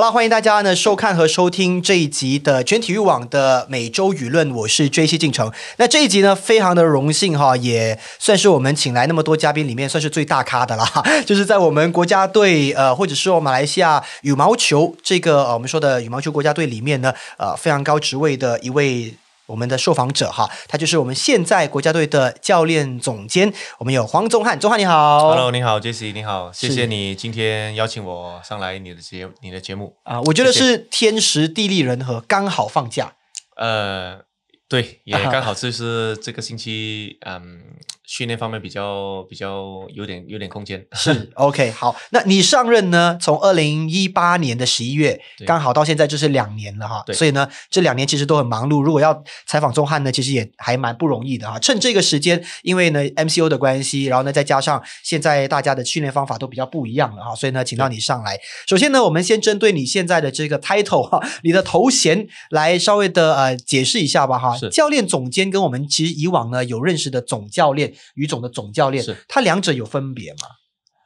好了，欢迎大家呢收看和收听这一集的全体育网的每周舆论。我是追西进城。那这一集呢，非常的荣幸哈，也算是我们请来那么多嘉宾里面算是最大咖的了。就是在我们国家队呃，或者说马来西亚羽毛球这个呃，我们说的羽毛球国家队里面呢，呃，非常高职位的一位。我们的受访者哈，他就是我们现在国家队的教练总监。我们有黄宗汉，宗汉你好，Hello，你好，杰西，你好，谢谢你今天邀请我上来你的节你的节目啊，我觉得是天时地利人和，刚好放假。呃，对，也刚好就是这个星期，嗯。训练方面比较比较有点有点空间是 OK 好，那你上任呢？从二零一八年的十一月刚好到现在就是两年了哈，所以呢这两年其实都很忙碌。如果要采访钟汉呢，其实也还蛮不容易的哈。趁这个时间，因为呢 MCO 的关系，然后呢再加上现在大家的训练方法都比较不一样了哈，所以呢请到你上来。首先呢，我们先针对你现在的这个 title 哈，你的头衔来稍微的呃解释一下吧哈。教练总监跟我们其实以往呢有认识的总教练。于总的总教练，他两者有分别吗？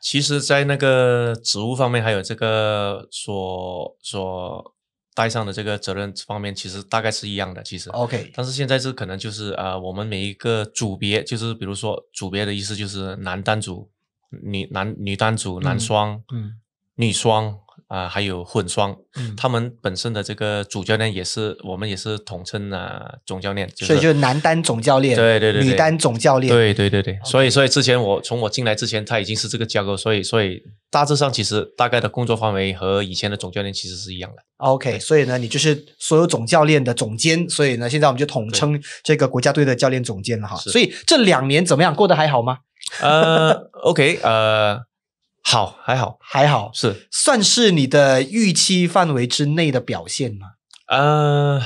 其实，在那个职务方面，还有这个所所带上的这个责任方面，其实大概是一样的。其实，OK，但是现在是可能就是啊，我们每一个组别，就是比如说组别的意思，就是男单组、女男女单组、男双、嗯、女双。啊，还有混双，他们本身的这个主教练也是，我们也是统称啊，总教练。所以就是男单总教练，对对对，女单总教练，对对对对。所以，所以之前我从我进来之前，他已经是这个架构，所以，所以大致上其实大概的工作范围和以前的总教练其实是一样的。OK，所以呢，你就是所有总教练的总监，所以呢，现在我们就统称这个国家队的教练总监了哈。所以这两年怎么样过得还好吗？呃，OK，呃。好，还好，还好，是算是你的预期范围之内的表现吗？呃，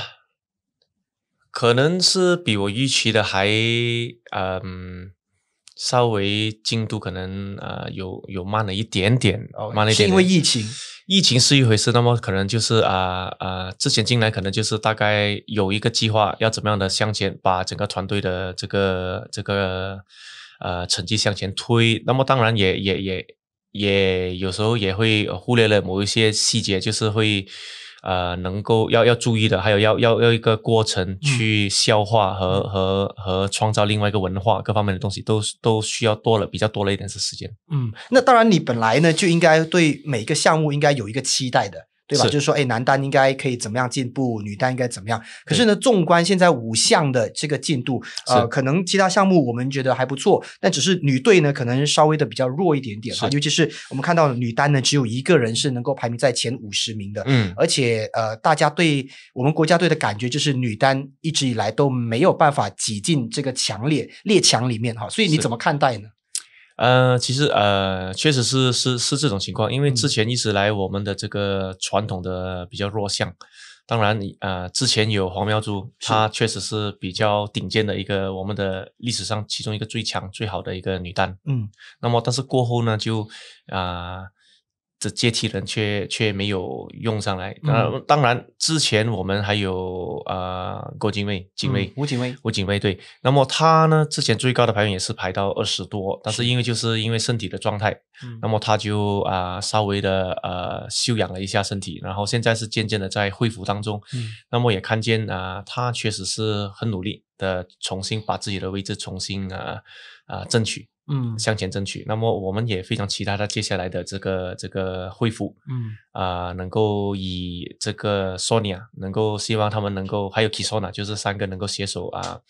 可能是比我预期的还，嗯，稍微进度可能呃有有慢了一点点，哦、慢了一点，因为疫情，疫情是一回事，那么可能就是啊啊，之前进来可能就是大概有一个计划，要怎么样的向前把整个团队的这个这个呃成绩向前推，那么当然也也也。也有时候也会忽略了某一些细节，就是会，呃，能够要要注意的，还有要要要一个过程去消化和和和创造另外一个文化，各方面的东西都都需要多了比较多了一点是时间。嗯，那当然你本来呢就应该对每一个项目应该有一个期待的。对吧？就是说，哎，男单应该可以怎么样进步？女单应该怎么样？可是呢，纵观现在五项的这个进度，呃，可能其他项目我们觉得还不错，但只是女队呢，可能稍微的比较弱一点点哈。尤其是我们看到女单呢，只有一个人是能够排名在前五十名的，嗯，而且呃，大家对我们国家队的感觉就是女单一直以来都没有办法挤进这个强烈列强里面哈。所以你怎么看待呢？呃，其实呃，确实是是是这种情况，因为之前一直来我们的这个传统的比较弱项，当然你呃，之前有黄苗珠，她确实是比较顶尖的一个，我们的历史上其中一个最强最好的一个女单，嗯，那么但是过后呢，就啊。这接替人却却没有用上来。那当然，之前我们还有啊，郭敬卫、敬卫、吴敬卫、吴敬卫队。那么他呢，之前最高的排名也是排到二十多，但是因为就是因为身体的状态，那么他就啊稍微的呃休养了一下身体，然后现在是渐渐的在恢复当中。那么也看见啊，他确实是很努力的，重新把自己的位置重新啊啊争取。嗯，向前争取。那么我们也非常期待他接下来的这个这个恢复。嗯，啊，能够以这个 Sonia 能够希望他们能够还有 Kisona，就是三个能够携手啊，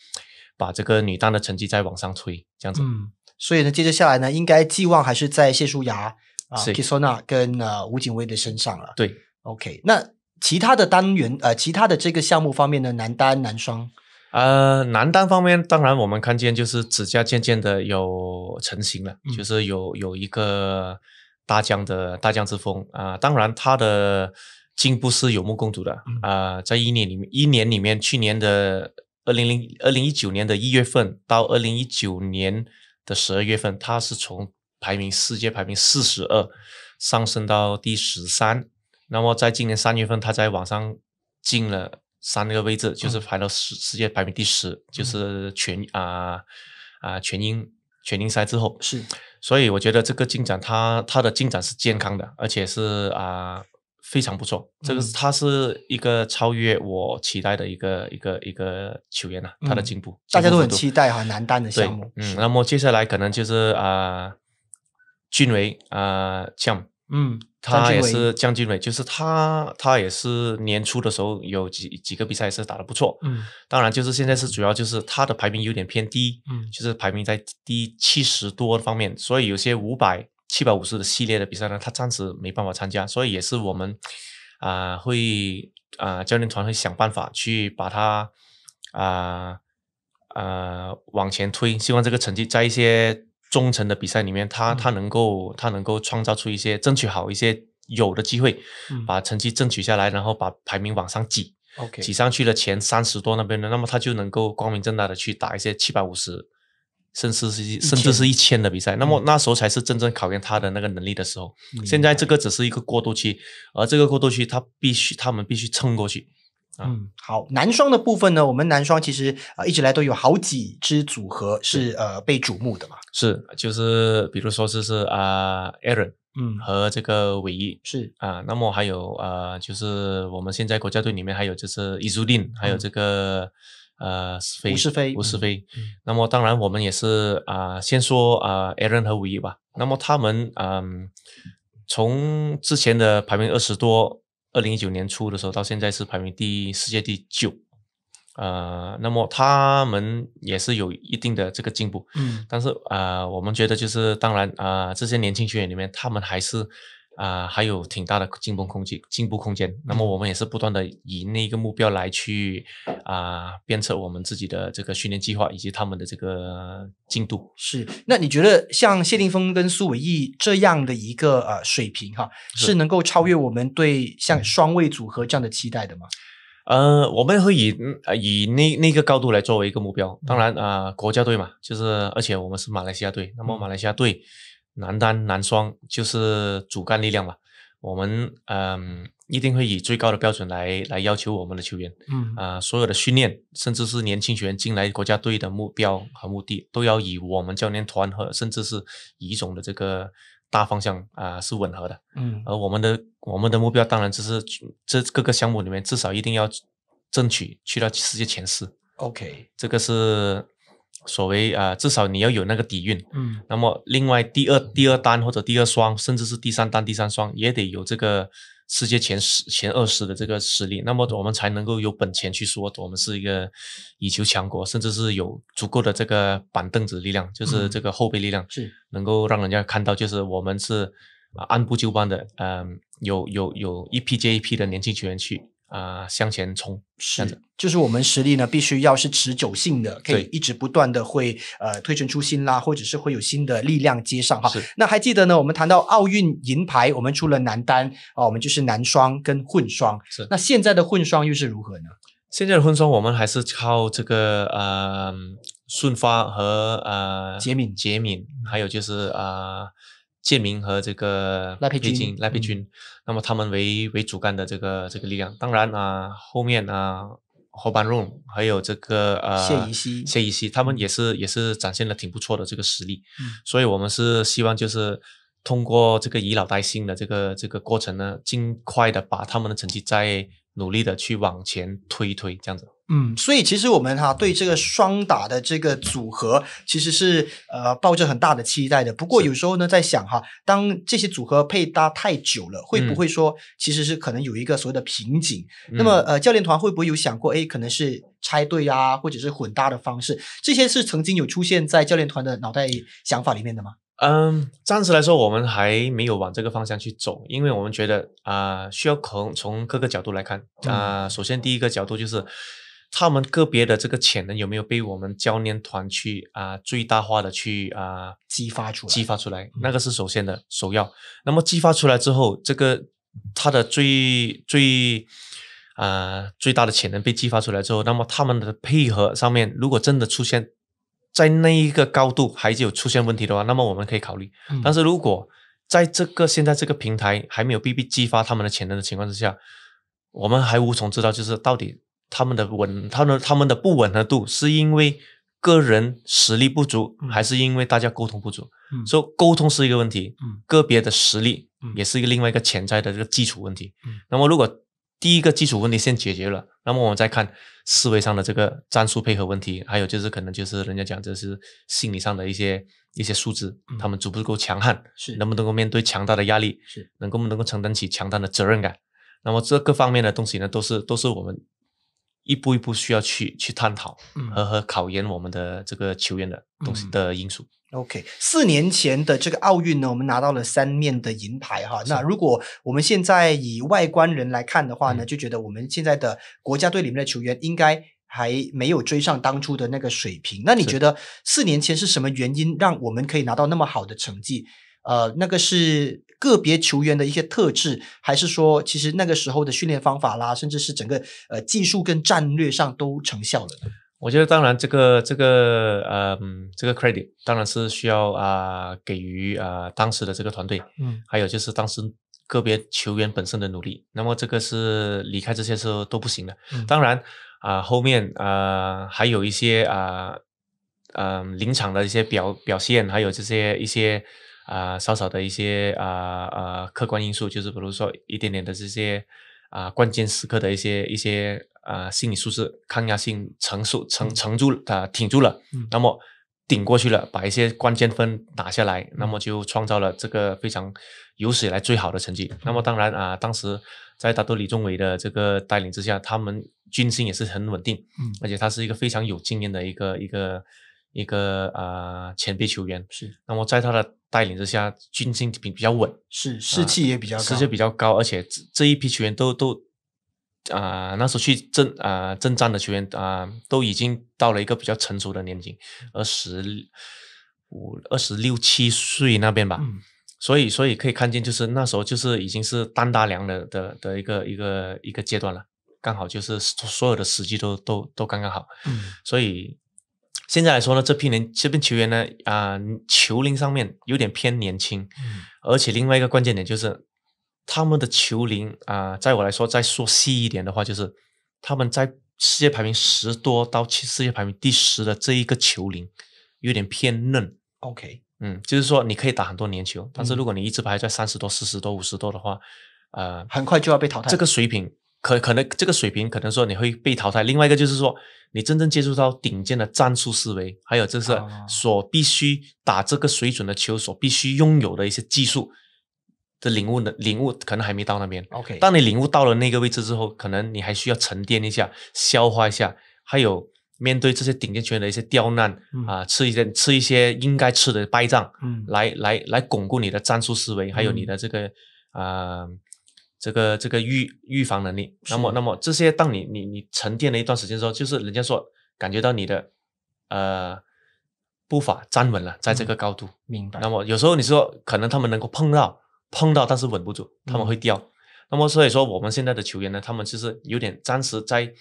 把这个女单的成绩再往上推，这样子。嗯，所以呢，接着下来呢，应该寄望还是在谢淑雅、啊 Kisona 跟呃吴景威的身上了。对，OK，那其他的单元呃，其他的这个项目方面呢，男单、男双。呃，男单方面，当然我们看见就是指甲渐渐的有成型了，就是有有一个大将的大将之风啊。当然他的进步是有目共睹的啊。在一年里面，一年里面，去年的二零零二零一九年的一月份到二零一九年的十二月份，他是从排名世界排名四十二上升到第十三。那么在今年三月份，他在网上进了。三个位置就是排到世世界排名第十，就是全啊啊全英全英赛之后是，所以我觉得这个进展，他他的进展是健康的，而且是啊非常不错。这个他是一个超越我期待的一个一个一个球员啊，他的进步大家都很期待哈男单的项目。嗯，那么接下来可能就是啊，俊伟啊 Cham，嗯。他也是江俊伟，就是他，他也是年初的时候有几几个比赛是打的不错。嗯，当然就是现在是主要就是他的排名有点偏低，嗯，就是排名在第七十多方面，所以有些五百、七百五十的系列的比赛呢，他暂时没办法参加，所以也是我们啊会啊教练团会想办法去把他啊呃往前推，希望这个成绩在一些。中诚的比赛里面，他他能够他能够创造出一些争取好一些有的机会，把成绩争取下来，然后把排名往上挤，挤上去了前三十多那边的，那么他就能够光明正大的去打一些七百五十，甚至是甚至是一千的比赛，那么那时候才是真正考验他的那个能力的时候。现在这个只是一个过渡期，而这个过渡期他必须他们必须撑过去。嗯，好，男双的部分呢，我们男双其实啊一直来都有好几支组合是呃被瞩目的嘛，是就是比如说是是啊 Aaron 嗯和这个伟一，是啊那么还有呃就是我们现在国家队里面还有就是 i s u d i n 还有这个呃吴是飞吴是飞，那么当然我们也是啊先说啊 Aaron 和伟一吧，那么他们啊从之前的排名二十多。二零一九年初的时候，到现在是排名第世界第九，呃，那么他们也是有一定的这个进步，嗯，但是呃，我们觉得就是当然，呃，这些年轻球员里面，他们还是。啊，还有挺大的进步空间，进步空间。那么我们也是不断的以那个目标来去啊鞭策我们自己的这个训练计划以及他们的这个进度。是，那你觉得像谢霆锋跟苏伟毅这样的一个呃水平哈，是能够超越我们对像双位组合这样的期待的吗？呃，我们会以以那那个高度来作为一个目标。当然啊，国家队嘛，就是而且我们是马来西亚队，那么马来西亚队。男单、男双就是主干力量嘛，我们嗯一定会以最高的标准来来要求我们的球员，嗯啊所有的训练，甚至是年轻球员进来国家队的目标和目的，都要以我们教练团和甚至是余总的这个大方向啊是吻合的，嗯，而我们的我们的目标当然就是这各个项目里面至少一定要争取去到世界前四 o k 这个是。所谓啊，至少你要有那个底蕴。嗯。那么，另外第二第二单或者第二双，甚至是第三单第三双，也得有这个世界前十前二十的这个实力。那么，我们才能够有本钱去说，我们是一个以求强国，甚至是有足够的这个板凳子力量，就是这个后备力量，是能够让人家看到，就是我们是按部就班的，嗯，有有有一批接一批的年轻球员去。啊，向前冲！是，就是我们实力呢，必须要是持久性的，可以一直不断的会呃推陈出新啦，或者是会有新的力量接上哈。那还记得呢？我们谈到奥运银牌，我们出了男单啊，我们就是男双跟混双。是，那现在的混双又是如何呢？现在的混双我们还是靠这个呃，顺发和呃，杰敏杰敏，还有就是啊。谢明和这个赖佩君，赖佩君，那么他们为为主干的这个这个力量，当然啊，后面啊，侯班 m 还有这个呃谢依稀，谢依稀，他们也是也是展现了挺不错的这个实力，所以我们是希望就是。通过这个以老带新的这个这个过程呢，尽快的把他们的成绩再努力的去往前推一推，这样子。嗯，所以其实我们哈对这个双打的这个组合其实是呃抱着很大的期待的。不过有时候呢，在想哈，当这些组合配搭太久了，会不会说其实是可能有一个所谓的瓶颈？那么呃，教练团会不会有想过，哎，可能是拆队啊，或者是混搭的方式？这些是曾经有出现在教练团的脑袋想法里面的吗？嗯，暂时来说，我们还没有往这个方向去走，因为我们觉得啊，需要从从各个角度来看啊。首先，第一个角度就是他们个别的这个潜能有没有被我们教练团去啊最大化的去啊激发出来？激发出来，那个是首先的首要。那么激发出来之后，这个他的最最啊最大的潜能被激发出来之后，那么他们的配合上面，如果真的出现。在那一个高度还是有出现问题的话，那么我们可以考虑。但是如果在这个现在这个平台还没有逼逼激发他们的潜能的情况之下，我们还无从知道，就是到底他们的稳、他们他们的不稳和度，是因为个人实力不足，还是因为大家沟通不足？说沟通是一个问题，个别的实力也是一个另外一个潜在的这个基础问题。那么如果第一个基础问题先解决了，那么我们再看思维上的这个战术配合问题，还有就是可能就是人家讲这是心理上的一些一些素质，他们足不够强悍，是能不能够面对强大的压力，是能不能够承担起强大的责任感？那么这各方面的东西呢，都是都是我们一步一步需要去去探讨和和考验我们的这个球员的东西的因素。OK，四年前的这个奥运呢，我们拿到了三面的银牌哈。那如果我们现在以外观人来看的话呢，就觉得我们现在的国家队里面的球员应该还没有追上当初的那个水平。那你觉得四年前是什么原因让我们可以拿到那么好的成绩？呃，那个是个别球员的一些特质，还是说其实那个时候的训练方法啦，甚至是整个呃技术跟战略上都成效了？我觉得，当然，这个这个呃，这个 credit 当然是需要啊给予啊当时的这个团队，嗯，还有就是当时个别球员本身的努力。那么这个是离开这些时候都不行的。当然啊，后面啊还有一些啊，嗯，临场的一些表表现，还有这些一些啊，稍稍的一些啊啊客观因素，就是比如说一点点的这些。啊，关键时刻的一些一些啊，心理素质、抗压性、承受承承住，啊，挺住了，那么顶过去了，把一些关键分打下来，那么就创造了这个非常有史以来最好的成绩。那么当然啊，当时在大多李宗伟的这个带领之下，他们军心也是很稳定，嗯，而且他是一个非常有经验的一个一个。一个啊，前辈球员是，那么在他的带领之下，军心比比较稳，是士气也比较士气比较高，而且这一批球员都都啊，那时候去征啊征战的球员啊，都已经到了一个比较成熟的年纪，二十五二十六七岁那边吧，所以所以可以看见，就是那时候就是已经是担大梁的的的一个一个一个阶段了，刚好就是所有的时机都都都刚刚好，嗯，所以。现在来说呢，这批人、这批球员呢，啊，球龄上面有点偏年轻，嗯，而且另外一个关键点就是他们的球龄啊，在我来说，再说细一点的话，就是他们在世界排名十多到七、世界排名第十的这一个球龄，有点偏嫩。OK，嗯，就是说你可以打很多年球，但是如果你一直排在三十多、四十多、五十多的话，呃，很快就要被淘汰。这个水平。可可能这个水平，可能说你会被淘汰。另外一个就是说，你真正接触到顶尖的战术思维，还有就是所必须打这个水准的球，所必须拥有的一些技术的领悟的领悟，可能还没到那边。OK，当你领悟到了那个位置之后，可能你还需要沉淀一下，消化一下，还有面对这些顶尖球员的一些刁难啊，吃一些吃一些应该吃的败仗，来来来巩固你的战术思维，还有你的这个啊。这个这个预预防能力，那么那么这些，当你你你沉淀了一段时间之后，就是人家说感觉到你的呃步伐站稳了，在这个高度，明白。那么有时候你说可能他们能够碰到碰到，但是稳不住，他们会掉。那么所以说，我们现在的球员呢，他们其实有点暂时在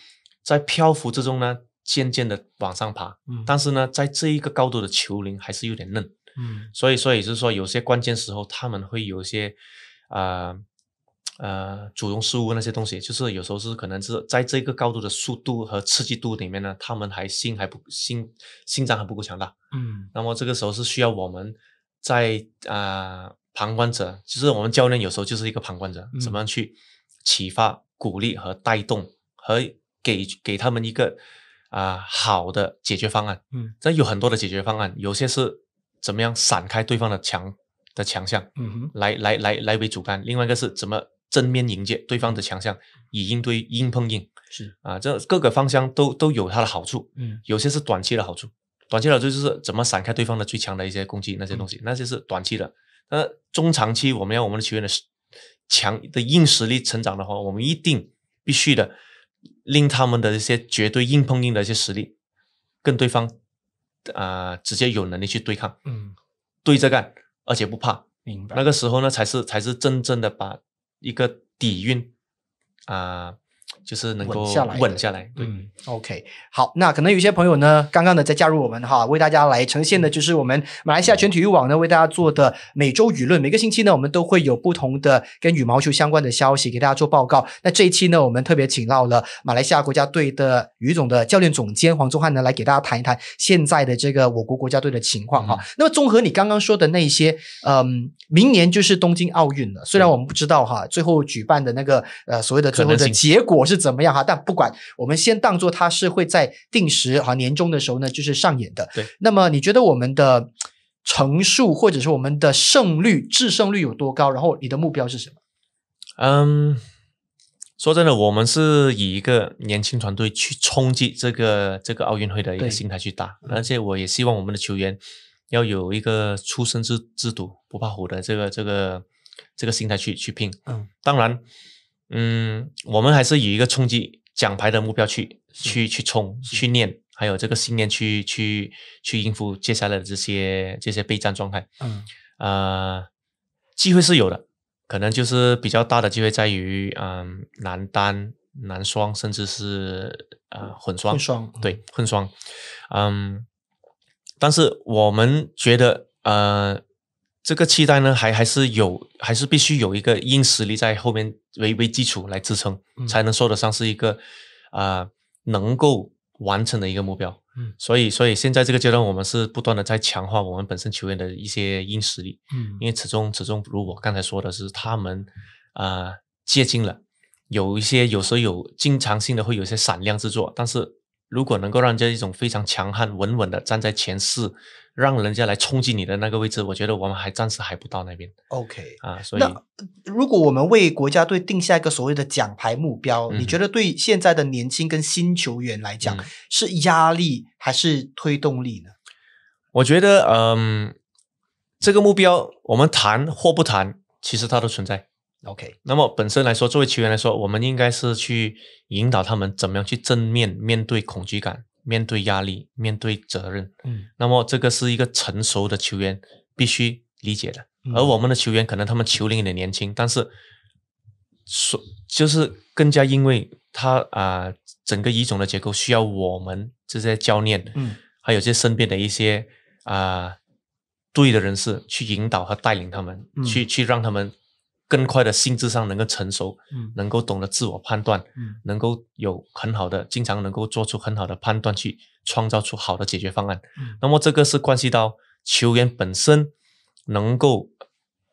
在漂浮之中呢，渐渐的往上爬，嗯，但是呢，在这一个高度的球龄还是有点嫩，嗯，所以所以就是说，有些关键时候他们会有一些啊。呃，主动失误那些东西，就是有时候是可能是在这个高度的速度和刺激度里面呢，他们还心还不心心脏还不够强大，嗯，那么这个时候是需要我们在啊旁观者，就是我们教练有时候就是一个旁观者，怎么样去启发、鼓励和带动，和给给他们一个啊好的解决方案，嗯，这有很多的解决方案，有些是怎么样闪开对方的强的强项，嗯哼，来来来来为主干，另外一个是怎么。正面迎接对方的强项，以应对硬碰硬。是啊，这各个方向都都有它的好处。嗯，有些是短期的好处，短期的就就是怎么闪开对方的最强的一些攻击那些东西，那些是短期的。那中长期我们要我们的球员的强的硬实力成长的话，我们一定必须的令他们的一些绝对硬碰硬的一些实力跟对方啊直接有能力去对抗。嗯，对着干，而且不怕。明白。那个时候呢，才是才是真正的把。一个底蕴，啊。就是能够下来稳下来，嗯，OK，好，那可能有些朋友呢，刚刚呢在加入我们哈，为大家来呈现的，就是我们马来西亚全体育网呢为大家做的每周舆论，每个星期呢，我们都会有不同的跟羽毛球相关的消息给大家做报告。那这一期呢，我们特别请到了马来西亚国家队的于总的教练总监黄宗汉呢，来给大家谈一谈现在的这个我国国家队的情况哈。那么综合你刚刚说的那些，嗯，明年就是东京奥运了，虽然我们不知道哈，最后举办的那个呃所谓的最后的结果是。怎么样哈？但不管，我们先当做它是会在定时啊年终的时候呢，就是上演的。对。那么你觉得我们的成数或者是我们的胜率、制胜率有多高？然后你的目标是什么？嗯，说真的，我们是以一个年轻团队去冲击这个这个奥运会的一个心态去打，而且我也希望我们的球员要有一个初生之之犊不怕虎的这个这个这个心态去去拼。嗯，当然。嗯，我们还是以一个冲击奖牌的目标去去去冲去练，还有这个信念去去去应付接下来的这些这些备战状态。嗯，呃，机会是有的，可能就是比较大的机会在于，嗯，男单、男双，甚至是呃混双。混双对混双，嗯，但是我们觉得，呃。这个期待呢，还还是有，还是必须有一个硬实力在后面为为基础来支撑，才能说得上是一个啊能够完成的一个目标。嗯，所以所以现在这个阶段，我们是不断的在强化我们本身球员的一些硬实力。嗯，因为始终始终，如我刚才说的是，他们啊接近了，有一些有时候有经常性的会有些闪亮之作，但是如果能够让这一种非常强悍、稳稳的站在前四。让人家来冲击你的那个位置，我觉得我们还暂时还不到那边。OK 啊，所以那如果我们为国家队定下一个所谓的奖牌目标，你觉得对现在的年轻跟新球员来讲是压力还是推动力呢？我觉得，嗯，这个目标我们谈或不谈，其实它都存在。OK，那么本身来说，作为球员来说，我们应该是去引导他们怎么样去正面面对恐惧感。面对压力，面对责任，嗯，那么这个是一个成熟的球员必须理解的。而我们的球员可能他们球龄有点年轻，但是说就是更加因为他啊，整个乙种的结构需要我们这些教练，嗯，还有这身边的一些啊，对的人士去引导和带领他们，去去让他们。更快的性质上能够成熟，能够懂得自我判断，能够有很好的经常能够做出很好的判断，去创造出好的解决方案。那么这个是关系到球员本身能够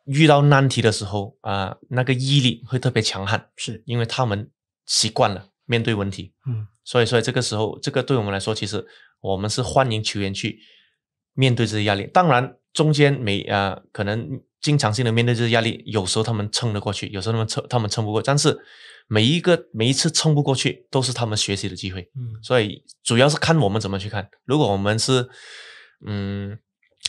遇到难题的时候啊，那个毅力会特别强悍，是因为他们习惯了面对问题。嗯，所以所以这个时候，这个对我们来说，其实我们是欢迎球员去。面对这些压力，当然中间没啊，可能经常性的面对这些压力，有时候他们撑得过去，有时候他们撑他们撑不过。但是每一个每一次撑不过去，都是他们学习的机会。嗯，所以主要是看我们怎么去看。如果我们是嗯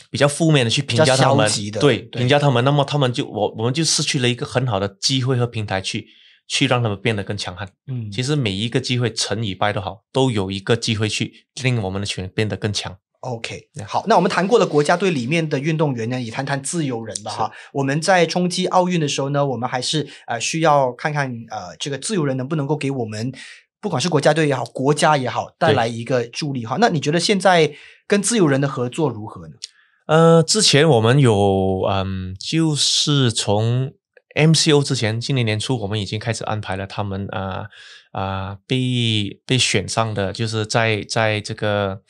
比较负面的去评价他们，对评价他们，那么他们就我我们就失去了一个很好的机会和平台去去让他们变得更强悍。嗯，其实每一个机会成与败都好，都有一个机会去令我们的群变得更强。OK，好，那我们谈过了国家队里面的运动员呢，也谈谈自由人吧哈。我们在冲击奥运的时候呢，我们还是呃需要看看呃这个自由人能不能够给我们不管是国家队也好，国家也好带来一个助力哈。那你觉得现在跟自由人的合作如何呢？呃，之前我们有嗯，就是从 MCO 之前，今年年初我们已经开始安排了他们啊啊被被选上的，就是在在这个。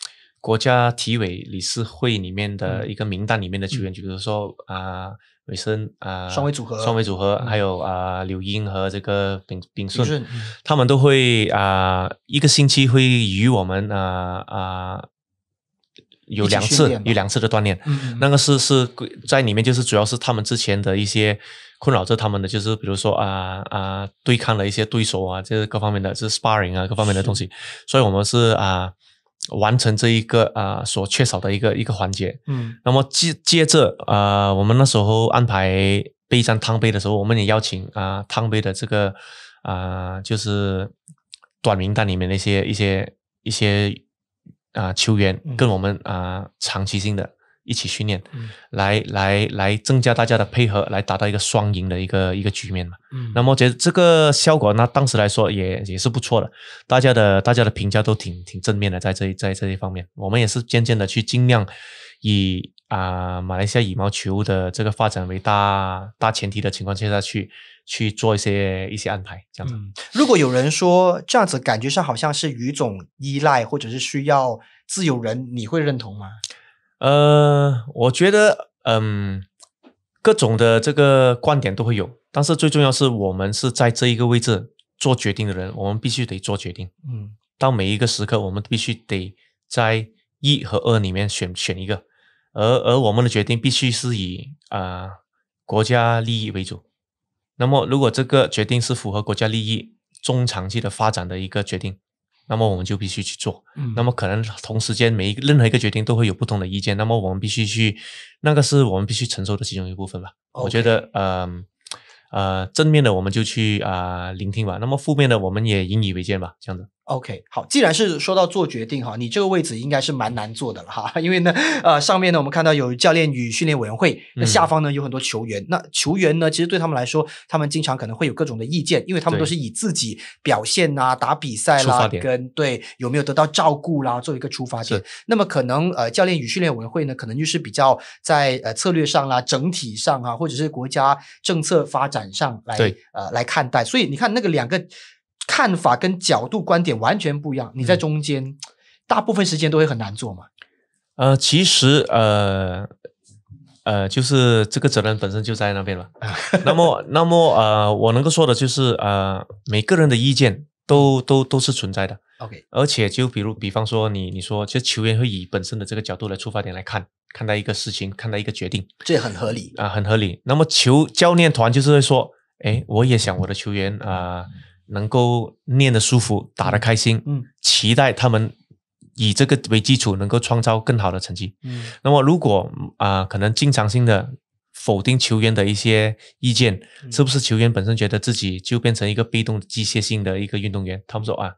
国家体委理事会里面的一个名单里面的球员，就比如说啊，韦森啊，双尾组合，双尾组合，还有啊，柳英和这个炳炳顺，他们都会啊，一个星期会与我们啊啊有两次，有两次的锻炼。那个是是，在里面就是主要是他们之前的一些困扰着他们的，就是比如说啊啊，对抗的一些对手啊，就是各方面的，是 sparring 啊，各方面的东西。所以，我们是啊。完成这一个啊所缺少的一个一个环节，嗯，那么接接着啊，我们那时候安排备战汤杯的时候，我们也邀请啊汤杯的这个啊就是短名单里面的一些一些一些啊球员跟我们啊长期性的。一起训练，来来来增加大家的配合，来达到一个双赢的一个一个局面嘛。嗯，那么觉得这个效果呢，当时来说也也是不错的，大家的大家的评价都挺挺正面的，在这在这些方面，我们也是渐渐的去尽量以啊马来西亚羽毛球的这个发展为大大前提的情况下去去做一些一些安排，这样子。如果有人说这样子感觉上好像是语种依赖或者是需要自由人，你会认同吗？呃，我觉得，嗯，各种的这个观点都会有，但是最重要是我们是在这一个位置做决定的人，我们必须得做决定。嗯，到每一个时刻，我们必须得在一和二里面选选一个，而而我们的决定必须是以啊国家利益为主。那么，如果这个决定是符合国家利益、中长期的发展的一个决定。那么我们就必须去做，那么可能同时间每一个任何一个决定都会有不同的意见，那么我们必须去，那个是我们必须承受的其中一部分吧。我觉得，呃，呃，正面的我们就去啊聆听吧，那么负面的我们也引以为戒吧，这样子。OK，好，既然是说到做决定哈，你这个位置应该是蛮难做的了哈，因为呢，呃，上面呢我们看到有教练与训练委员会，那下方呢有很多球员，那球员呢其实对他们来说，他们经常可能会有各种的意见，因为他们都是以自己表现啊、打比赛啦、跟对有没有得到照顾啦作为一个出发点。那么可能呃，教练与训练委员会呢，可能就是比较在呃策略上啦、整体上啊，或者是国家政策发展上来呃来看待。所以你看那个两个。看法跟角度、观点完全不一样，你在中间，大部分时间都会很难做嘛。呃，其实呃呃，就是这个责任本身就在那边了。那么，那么呃，我能够说的就是呃，每个人的意见都都都是存在的。OK，而且就比如比方说你你说，其实球员会以本身的这个角度来出发点来看看待一个事情，看待一个决定，这很合理啊，很合理。那么球教练团就是会说，哎，我也想我的球员啊。能够念得舒服，打得开心，嗯，期待他们以这个为基础，能够创造更好的成绩，嗯。那么如果啊，可能经常性的否定球员的一些意见，是不是球员本身觉得自己就变成一个被动机械性的一个运动员？他们说啊，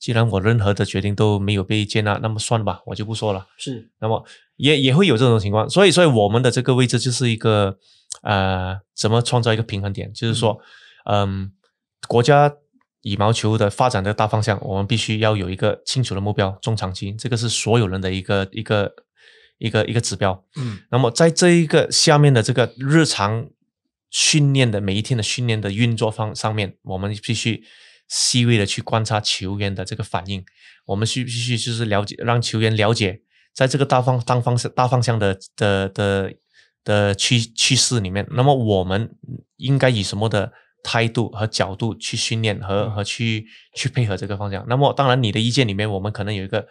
既然我任何的决定都没有被接纳，那么算了吧，我就不说了。是。那么也也会有这种情况，所以所以我们的这个位置就是一个，呃，怎么创造一个平衡点？就是说，嗯，国家。羽毛球的发展的大方向，我们必须要有一个清楚的目标，中长期，这个是所有人的一个一个一个一个指标。嗯，那么在这一个下面的这个日常训练的每一天的训练的运作方上面，我们必须细微的去观察球员的这个反应。我们需不需就是了解，让球员了解，在这个大方大方向大方向的的的的趋趋势里面，那么我们应该以什么的？态度和角度去训练和和去去配合这个方向。那么，当然你的意见里面，我们可能有一个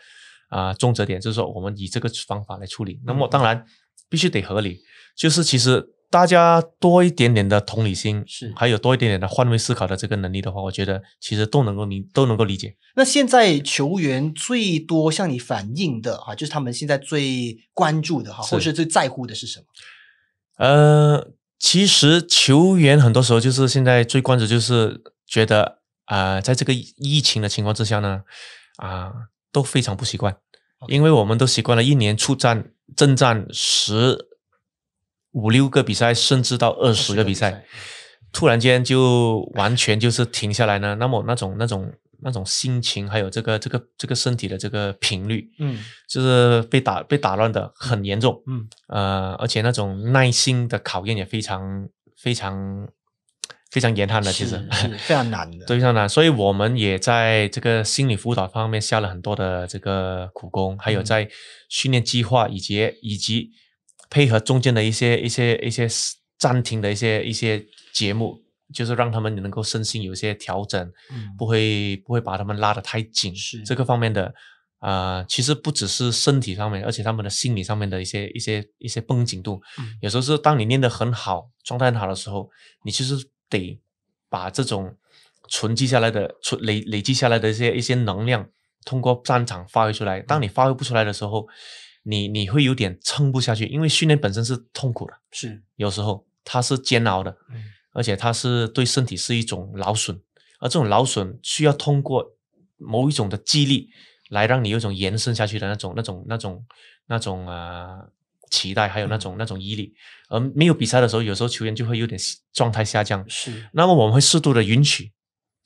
啊重责点，就是说我们以这个方法来处理。那么，当然必须得合理。就是其实大家多一点点的同理心，是还有多一点点的换位思考的这个能力的话，我觉得其实都能够理都能够理解。那现在球员最多向你反映的啊，就是他们现在最关注的哈，或是最在乎的是什么？呃。其实球员很多时候就是现在最关注，就是觉得啊，在这个疫情的情况之下呢，啊都非常不习惯，因为我们都习惯了一年出战征战十五六个比赛，甚至到二十个比赛，突然间就完全就是停下来呢，那么那种那种。那种心情，还有这个这个这个身体的这个频率，嗯，就是被打被打乱的很严重，嗯，呃，而且那种耐心的考验也非常非常非常严寒的，其实 非常难的，非常难。所以我们也在这个心理辅导方面下了很多的这个苦功，还有在训练计划以及以及配合中间的一些一些一些暂停的一些一些节目。就是让他们能够身心有一些调整，嗯，不会不会把他们拉得太紧，是这个方面的，啊，其实不只是身体上面，而且他们的心理上面的一些一些一些绷紧度，有时候是当你练得很好，状态好的时候，你其实得把这种存积下来的、存累累积下来的一些一些能量，通过战场发挥出来。当你发挥不出来的时候，你你会有点撑不下去，因为训练本身是痛苦的，是有时候它是煎熬的，嗯。而且它是对身体是一种劳损，而这种劳损需要通过某一种的激励，来让你有一种延伸下去的那种、那种、那种、那种啊期待，还有那种那种毅力。而没有比赛的时候，有时候球员就会有点状态下降。是，那么我们会适度的允许，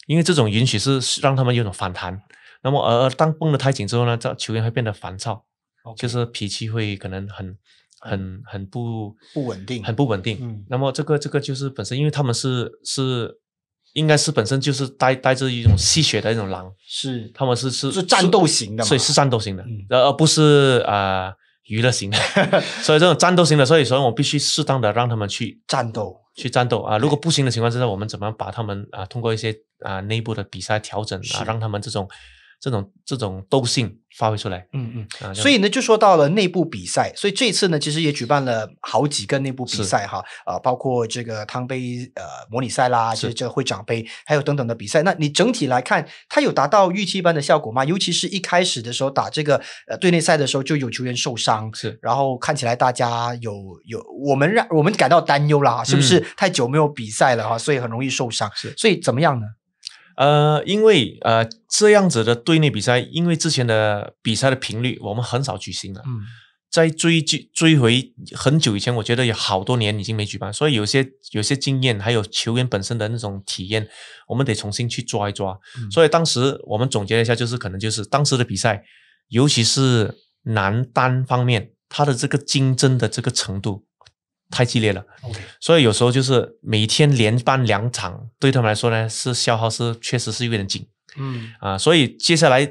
因为这种允许是让他们有种反弹。那么而当绷得太紧之后呢，这球员会变得烦躁，就是脾气会可能很。很很不不稳定，很不稳定。嗯，那么这个这个就是本身，因为他们是是应该是本身就是带带着一种吸血的一种狼，是他们是是是战斗型的，所以是战斗型的，而而不是啊娱乐型的。所以这种战斗型的，所以所以我必须适当的让他们去战斗，去战斗啊！如果不行的情况之下，我们怎么样把他们啊通过一些啊内部的比赛调整啊，让他们这种。这种这种斗性发挥出来，嗯嗯，所以呢，就说到了内部比赛，所以这次呢，其实也举办了好几个内部比赛哈，啊，包括这个汤杯呃模拟赛啦，这这会长杯，还有等等的比赛。那你整体来看，它有达到预期般的效果吗？尤其是一开始的时候打这个呃队内赛的时候，就有球员受伤，是，然后看起来大家有有我们让我们感到担忧啦，是不是？太久没有比赛了哈，所以很容易受伤，是，所以怎么样呢？呃，因为呃这样子的队内比赛，因为之前的比赛的频率我们很少举行了。嗯，在追追回很久以前，我觉得有好多年已经没举办，所以有些有些经验，还有球员本身的那种体验，我们得重新去抓一抓。所以当时我们总结了一下，就是可能就是当时的比赛，尤其是男单方面，他的这个竞争的这个程度。太激烈了，OK。所以有时候就是每天连办两场，对他们来说呢是消耗是确实是有点紧，嗯啊。所以接下来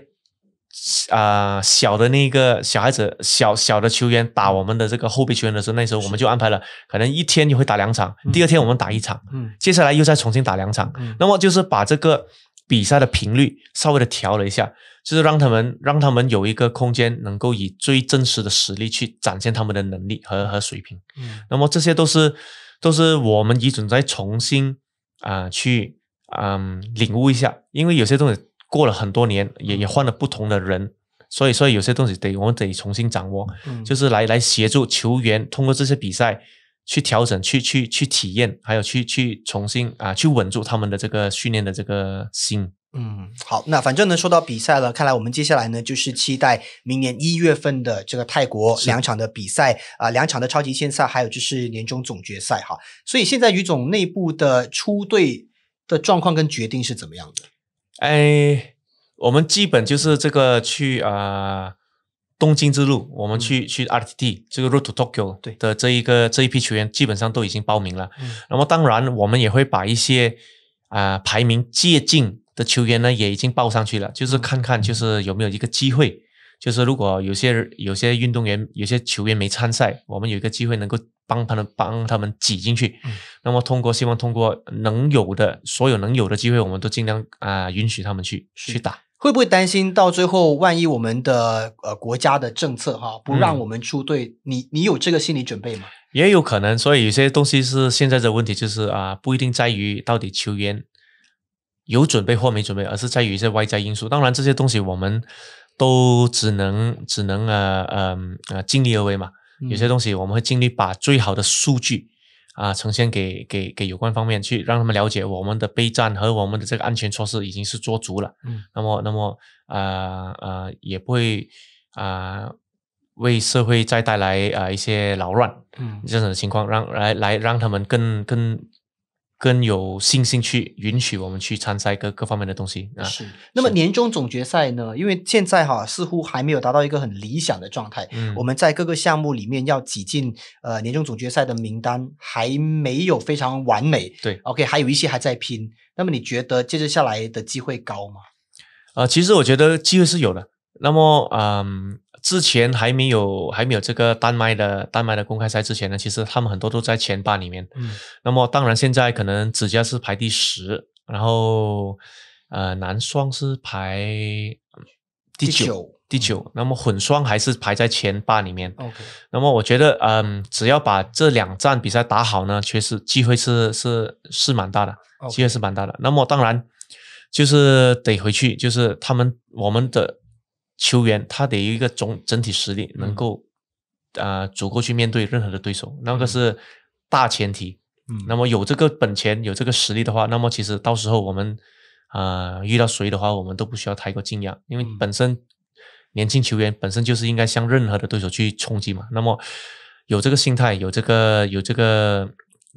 啊，小的那个小孩子，小小的球员打我们的这个后备球员的时候，那时候我们就安排了，可能一天就会打两场，第二天我们打一场，嗯，接下来又再重新打两场，那么就是把这个比赛的频率稍微的调了一下。就是让他们让他们有一个空间，能够以最真实的实力去展现他们的能力和和水平。嗯，那么这些都是都是我们已准在重新啊去嗯领悟一下，因为有些东西过了很多年，也也换了不同的人，所以说有些东西得我们得重新掌握。嗯，就是来来协助球员通过这些比赛去调整、去去去体验，还有去去重新啊去稳住他们的这个训练的这个心。嗯，好，那反正呢，说到比赛了，看来我们接下来呢就是期待明年一月份的这个泰国两场的比赛啊，两场的超级联赛，还有就是年终总决赛哈。所以现在于总内部的出队的状况跟决定是怎么样的？哎，我们基本就是这个去啊东京之路，我们去去 R T T 这个 r o o t to Tokyo 对的这一个这一批球员基本上都已经报名了。那么当然我们也会把一些啊排名接近。的球员呢也已经报上去了，就是看看就是有没有一个机会，就是如果有些有些运动员有些球员没参赛，我们有一个机会能够帮他们帮他们挤进去。嗯。那么通过希望通过能有的所有能有的机会，我们都尽量啊允许他们去去打。会不会担心到最后万一我们的呃国家的政策哈不让我们出队？你你有这个心理准备吗？也有可能，所以有些东西是现在的问题，就是啊不一定在于到底球员。有准备或没准备，而是在于一些外在因素。当然，这些东西我们都只能只能呃嗯啊尽力而为嘛。有些东西我们会尽力把最好的数据啊呈现给给给有关方面去，让他们了解我们的备战和我们的这个安全措施已经是做足了。嗯。那么那么呃呃也不会啊为社会再带来啊一些扰乱嗯这种情况，让来来让他们更更。更有信心去允许我们去参赛各各方面的东西啊。是。那么年终总决赛呢？因为现在哈似乎还没有达到一个很理想的状态。嗯。我们在各个项目里面要挤进呃年终总决赛的名单，还没有非常完美。对。OK，还有一些还在拼。那么你觉得接着下来的机会高吗？啊，其实我觉得机会是有的。那么，嗯。之前还没有还没有这个丹麦的丹麦的公开赛之前呢，其实他们很多都在前八里面。嗯，那么当然现在可能子佳是排第十，然后呃男双是排第九第九，那么混双还是排在前八里面。OK。那么我觉得嗯，只要把这两站比赛打好呢，确实机会是是是蛮大的，机会是蛮大的。那么当然就是得回去，就是他们我们的。球员他得有一个总整体实力，能够，呃，足够去面对任何的对手，那个是大前提。嗯，那么有这个本钱，有这个实力的话，那么其实到时候我们，啊，遇到谁的话，我们都不需要太过惊讶，因为本身年轻球员本身就是应该向任何的对手去冲击嘛。那么有这个心态，有这个有这个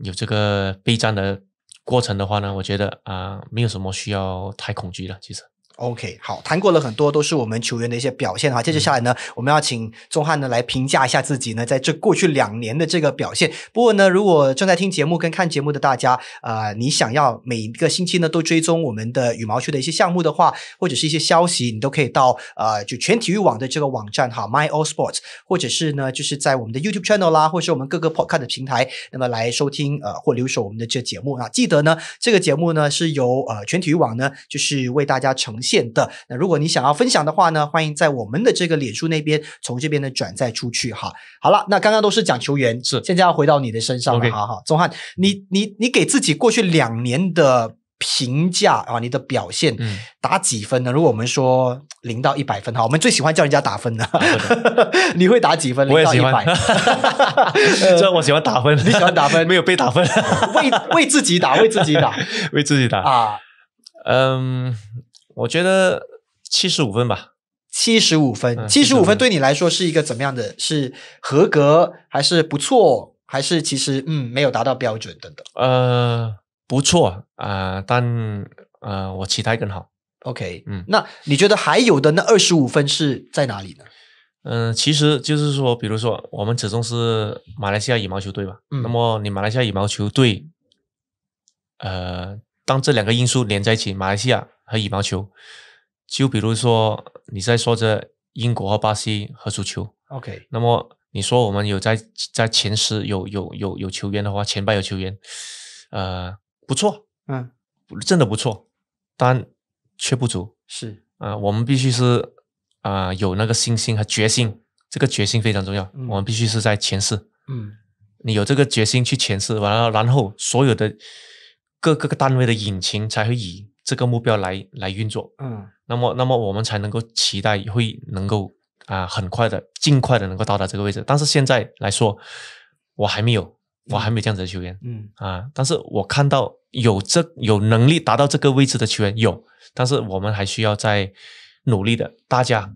有这个备战的过程的话呢，我觉得啊，没有什么需要太恐惧的，其实。OK，好，谈过了很多都是我们球员的一些表现哈。接着下来呢，我们要请钟汉呢来评价一下自己呢在这过去两年的这个表现。不过呢，如果正在听节目跟看节目的大家，啊，你想要每一个星期呢都追踪我们的羽毛球的一些项目的话，或者是一些消息，你都可以到啊就全体育网的这个网站哈，My All Sports，或者是呢就是在我们的 YouTube Channel 啦，或是我们各个 Podcast 平台，那么来收听呃或留守我们的这节目啊。记得呢，这个节目呢是由呃全体育网呢就是为大家呈。现的那如果你想要分享的话呢，欢迎在我们的这个脸书那边从这边呢转载出去哈。好了，那刚刚都是讲球员，是现在要回到你的身上了啊哈，宗汉，你你你给自己过去两年的评价啊，你的表现打几分呢？如果我们说零到一百分哈，我们最喜欢叫人家打分的，你会打几分？我也喜欢，然我喜欢打分，你喜欢打分没有被打分，为为自己打，为自己打，为自己打啊，嗯。我觉得七十五分吧，七十五分，七十五分对你来说是一个怎么样的是合格还是不错还是其实嗯没有达到标准等等呃不错啊但呃我期待更好 OK 嗯那你觉得还有的那二十五分是在哪里呢？嗯，其实就是说，比如说我们始终是马来西亚羽毛球队吧，那么你马来西亚羽毛球队呃，当这两个因素连在一起，马来西亚。和羽毛球，就比如说你在说着英国和巴西和足球，OK。那么你说我们有在在前十有有有有球员的话，前八有球员，呃，不错，嗯，真的不错，但却不足，是啊，我们必须是啊有那个信心和决心，这个决心非常重要，我们必须是在前四，嗯，你有这个决心去前四，完了然后所有的各各个单位的引擎才会以。这个目标来来运作，嗯，那么那么我们才能够期待会能够啊，很快的、尽快的能够到达这个位置。但是现在来说，我还没有，我还没有这样子的球员，嗯啊，但是我看到有这有能力达到这个位置的球员有，但是我们还需要再努力的。大家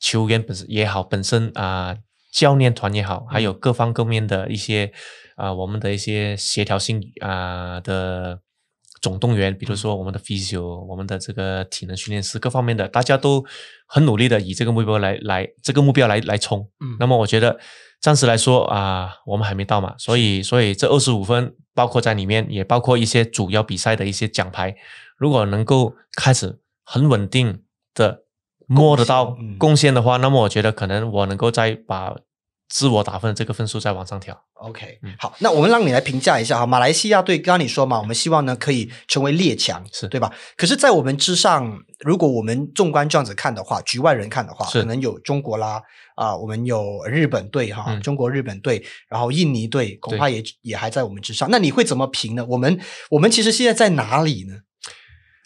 球员本身也好，本身啊教练团也好，还有各方各面的一些啊，我们的一些协调性啊的。总动员，比如说我们的 physio，我们的这个体能训练师各方面的，大家都很努力的以这个目标来来这个目标来来冲。嗯，那么我觉得暂时来说啊，我们还没到嘛，所以所以这二十五分包括在里面，也包括一些主要比赛的一些奖牌。如果能够开始很稳定的摸得到贡献的话，那么我觉得可能我能够再把。自我打分，这个分数再往上调。OK，好，那我们让你来评价一下哈，马来西亚队刚你说嘛，我们希望呢可以成为列强，是对吧？可是，在我们之上，如果我们纵观这样子看的话，局外人看的话，可能有中国啦啊，我们有日本队哈，中国日本队，然后印尼队恐怕也也还在我们之上。那你会怎么评呢？我们我们其实现在在哪里呢？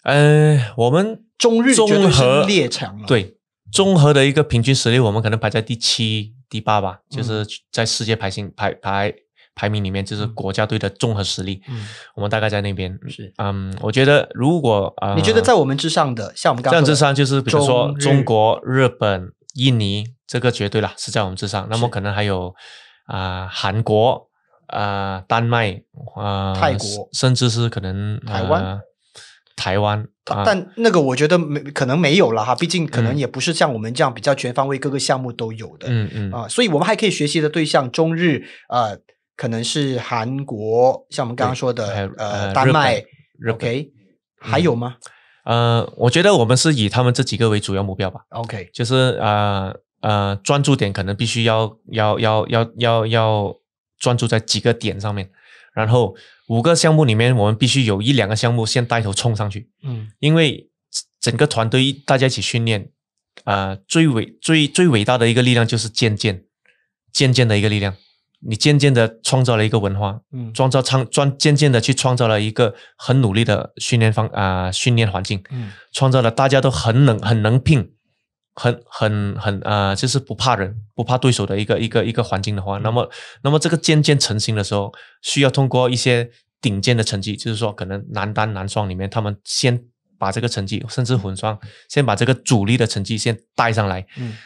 呃，我们中日综合列强了，对，综合的一个平均实力，我们可能排在第七。第八吧，就是在世界排行排排排名里面，就是国家队的综合实力，嗯，我们大概在那边是，嗯，我觉得如果呃，你觉得在我们之上的，像我们刚，刚在之上就是比如说中国、日本、印尼这个绝对了，是在我们之上，那么可能还有啊韩国啊丹麦啊泰国，甚至是可能台湾。台湾，但那个我觉得没可能没有了哈，毕竟可能也不是像我们这样比较全方位各个项目都有的，嗯嗯啊，所以我们还可以学习的对象，中日呃，可能是韩国，像我们刚刚说的呃丹麦，OK，还有吗？呃，我觉得我们是以他们这几个为主要目标吧。OK，就是呃呃，专注点可能必须要要要要要要专注在几个点上面。然后五个项目里面，我们必须有一两个项目先带头冲上去。嗯，因为整个团队大家一起训练，啊，最伟最最伟大的一个力量就是渐渐渐渐的一个力量。你渐渐的创造了一个文化，嗯，创造创创渐渐的去创造了一个很努力的训练方啊训练环境，嗯，创造了大家都很能很能拼。很很很呃，就是不怕人、不怕对手的一个一个一个环境的话，那么那么这个渐渐成型的时候，需要通过一些顶尖的成绩，就是说可能男单、男双里面，他们先把这个成绩，甚至混双，先把这个主力的成绩先带上来，嗯，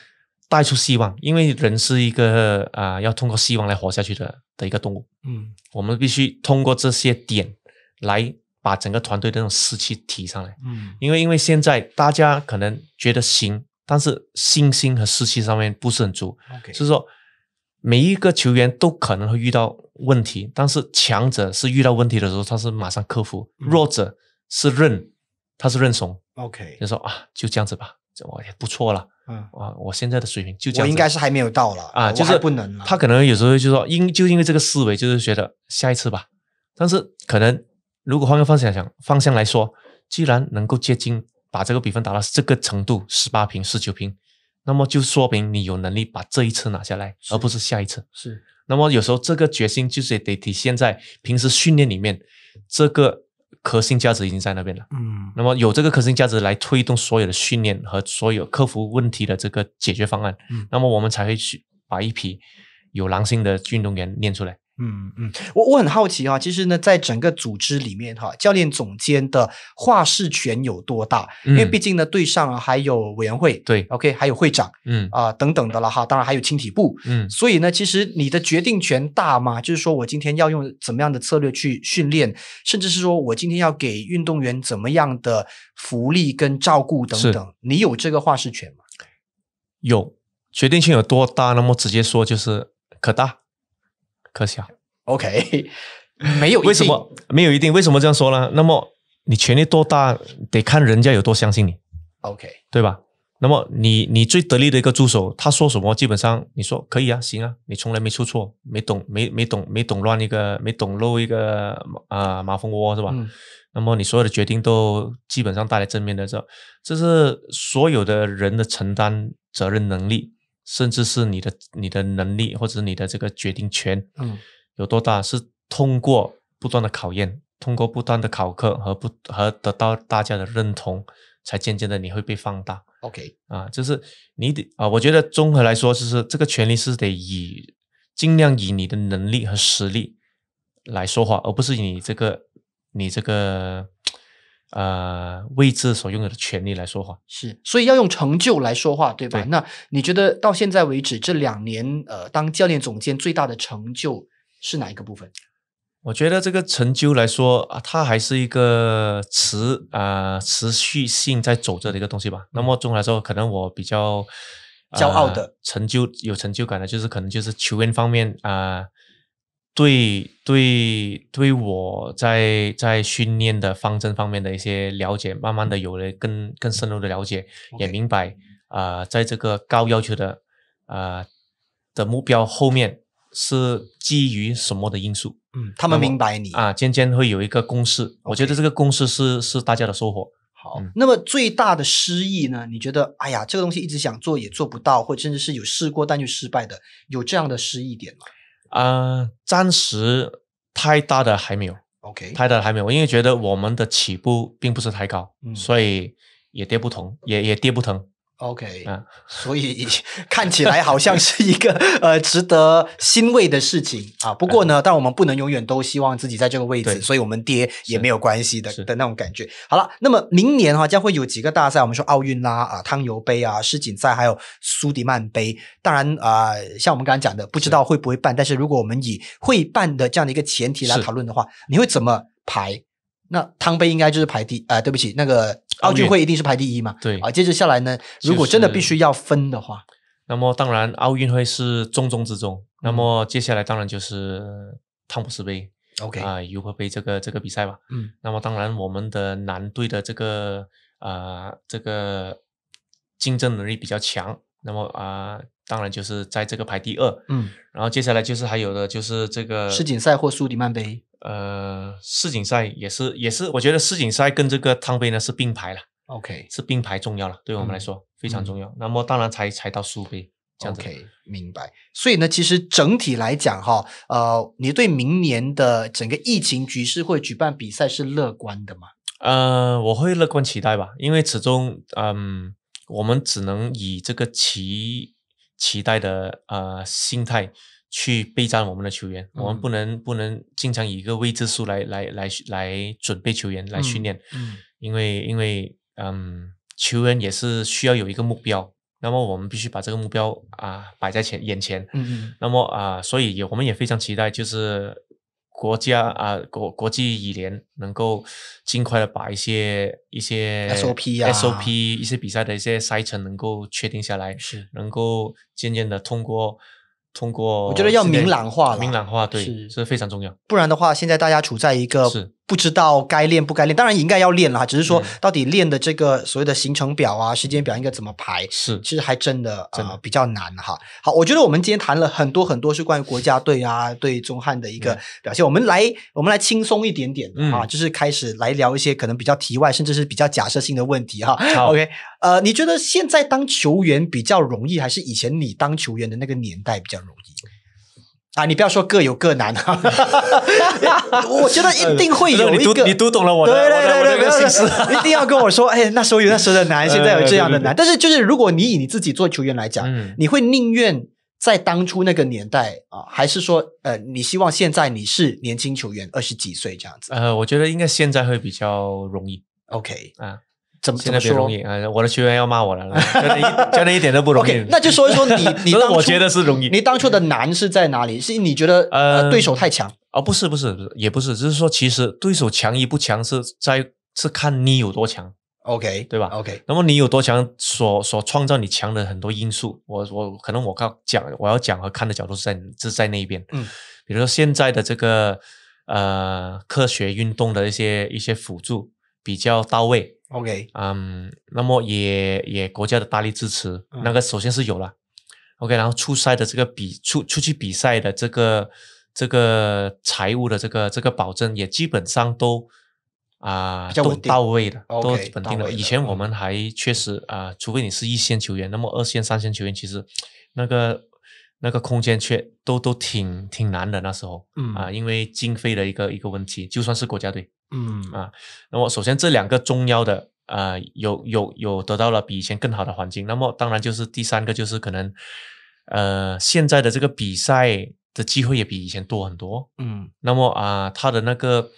带出希望，因为人是一个啊，要通过希望来活下去的的一个动物，嗯，我们必须通过这些点来把整个团队的那种士气提上来，嗯，因为因为现在大家可能觉得行。但是信心和士气上面不是很足，就是说每一个球员都可能会遇到问题，但是强者是遇到问题的时候，他是马上克服；弱者是认他是认怂。OK，就说啊，就这样子吧，我也不错了。嗯，啊，我现在的水平就这样，应该是还没有到了啊，就是不能了。他可能有时候就说，因就因为这个思维，就是觉得下一次吧。但是可能如果换个方向想方向来说，既然能够接近。把这个比分打到这个程度，十八平、十九平，那么就说明你有能力把这一次拿下来，而不是下一次。是。那么有时候这个决心就是得体现在平时训练里面，这个核心价值已经在那边了。嗯。那么有这个核心价值来推动所有的训练和所有克服问题的这个解决方案。嗯。那么我们才会去把一批有狼性的运动员练出来。嗯嗯，我我很好奇啊，其实呢，在整个组织里面哈，教练总监的话事权有多大？因为毕竟呢，对上啊还有委员会对，OK 还有会长嗯啊等等的了哈，当然还有青体部嗯，所以呢，其实你的决定权大吗？就是说我今天要用怎么样的策略去训练，甚至是说我今天要给运动员怎么样的福利跟照顾等等，你有这个话事权吗？有决定性有多大？那么直接说就是可大。可笑，OK，没有为什么没有一定为什么这样说呢？那么你权力多大，得看人家有多相信你，OK，对吧？那么你你最得力的一个助手，他说什么，基本上你说可以啊，行啊，你从来没出错，没懂没没懂没懂乱一个，没懂漏一个啊，马蜂窝是吧？那么你所有的决定都基本上带来正面的，这这是所有的人的承担责任能力。甚至是你的你的能力或者你的这个决定权，嗯，有多大是通过不断的考验，通过不断的考课和不和得到大家的认同，才渐渐的你会被放大。OK 啊，就是你得啊，我觉得综合来说，就是这个权利是得以尽量以你的能力和实力来说话，而不是你这个你这个。呃，位置所拥有的权利来说话是，所以要用成就来说话，对吧？那你觉得到现在为止这两年，呃，当教练总监最大的成就是哪一个部分？我觉得这个成就来说啊，它还是一个持啊持续性在走着的一个东西吧。那么总的来说，可能我比较骄傲的成就有成就感的，就是可能就是球员方面啊。对对对，我在在训练的方针方面的一些了解，慢慢的有了更更深入的了解，也明白啊，在这个高要求的啊的目标后面是基于什么的因素。嗯，他们明白你啊，渐渐会有一个公式。我觉得这个公式是是大家的收获。好，那么最大的失意呢？你觉得哎呀，这个东西一直想做也做不到，或甚至是有试过但就失败的，有这样的失意点吗？呃，暂时太大的还没有，OK，太大的还没有，因为觉得我们的起步并不是太高，所以也跌不同，也也跌不同。OK，所以 看起来好像是一个 呃值得欣慰的事情啊。不过呢，但我们不能永远都希望自己在这个位置，所以我们跌也没有关系的的那种感觉。好了，那么明年哈将会有几个大赛，我们说奥运啦啊，汤尤杯啊，世锦赛，还有苏迪曼杯。当然啊，像我们刚刚讲的，不知道会不会办。但是如果我们以会办的这样的一个前提来讨论的话，你会怎么排？那汤杯应该就是排第啊，对不起，那个奥运会一定是排第一嘛。对啊，接着下来呢，如果真的必须要分的话，那么当然奥运会是重中之重。那么接下来当然就是汤姆斯杯，OK 啊，尤伯杯这个这个比赛吧。嗯，那么当然我们的男队的这个啊这个竞争能力比较强，那么啊当然就是在这个排第二。嗯，然后接下来就是还有的就是这个世锦赛或苏迪曼杯。呃，世锦赛也是，也是，我觉得世锦赛跟这个汤杯呢是并排了，OK，是并排重要了，对我们来说非常重要。那么当然，才才到苏杯，OK，明白。所以呢，其实整体来讲哈，呃，你对明年的整个疫情局势会举办比赛是乐观的吗？呃，我会乐观期待吧，因为始终，嗯，我们只能以这个期期待的呃心态。去备战我们的球员，我们不能不能经常以一个未知数来来来来准备球员来训练，嗯，因为因为嗯，球员也是需要有一个目标，那么我们必须把这个目标啊摆在前眼前，嗯那么啊，所以也我们也非常期待，就是国家啊国国际羽联能够尽快的把一些一些 SOP 啊 SOP 一些比赛的一些赛程能够确定下来，是能够渐渐的通过。通过我觉得要明朗化，明朗化对，是非常重要。不然的话，现在大家处在一个是。不知道该练不该练，当然应该要练了哈。只是说，到底练的这个所谓的行程表啊、时间表应该怎么排？是，其实还真的啊比较难哈。好，我觉得我们今天谈了很多很多，是关于国家队啊对中汉的一个表现。我们来，我们来轻松一点点啊，就是开始来聊一些可能比较题外，甚至是比较假设性的问题哈。OK，呃，你觉得现在当球员比较容易，还是以前你当球员的那个年代比较容易？啊，你不要说各有各难啊！我觉得一定会有一个你读懂了我，对对对对，没有，一定要跟我说，哎，那时候有那时候的难，现在有这样的难。但是就是如果你以你自己做球员来讲，你会宁愿在当初那个年代啊，还是说呃，你希望现在你是年轻球员，二十几岁这样子？呃，我觉得应该现在会比较容易。OK，啊，怎么在别容易？啊！我的学员要骂我了，真的，真的一点都不容易。OK，那就说一说你，你我觉得是容易，你当初的难是在哪里？是你觉得呃对手太强？啊，不是，不是，也不是，只是说其实对手强与不强是在是看你有多强。OK，对吧？OK，那么你有多强？所所创造你强的很多因素，我我可能我靠讲我要讲和看的角度是在是在那一边，嗯，比如说现在的这个呃科学运动的一些一些辅助比较到位。OK，嗯，那么也也国家的大力支持，那个首先是有了，OK，然后出赛的这个比出出去比赛的这个这个财务的这个这个保证也基本上都啊都到位的，都稳定的。以前我们还确实啊，除非你是一线球员，那么二线、三线球员其实那个那个空间却都都挺挺难的那时候，啊，因为经费的一个一个问题，就算是国家队。嗯啊，那么首先这两个重要的啊，有有有得到了比以前更好的环境。那么当然就是第三个，就是可能呃现在的这个比赛的机会也比以前多很多。嗯，那么啊他的那个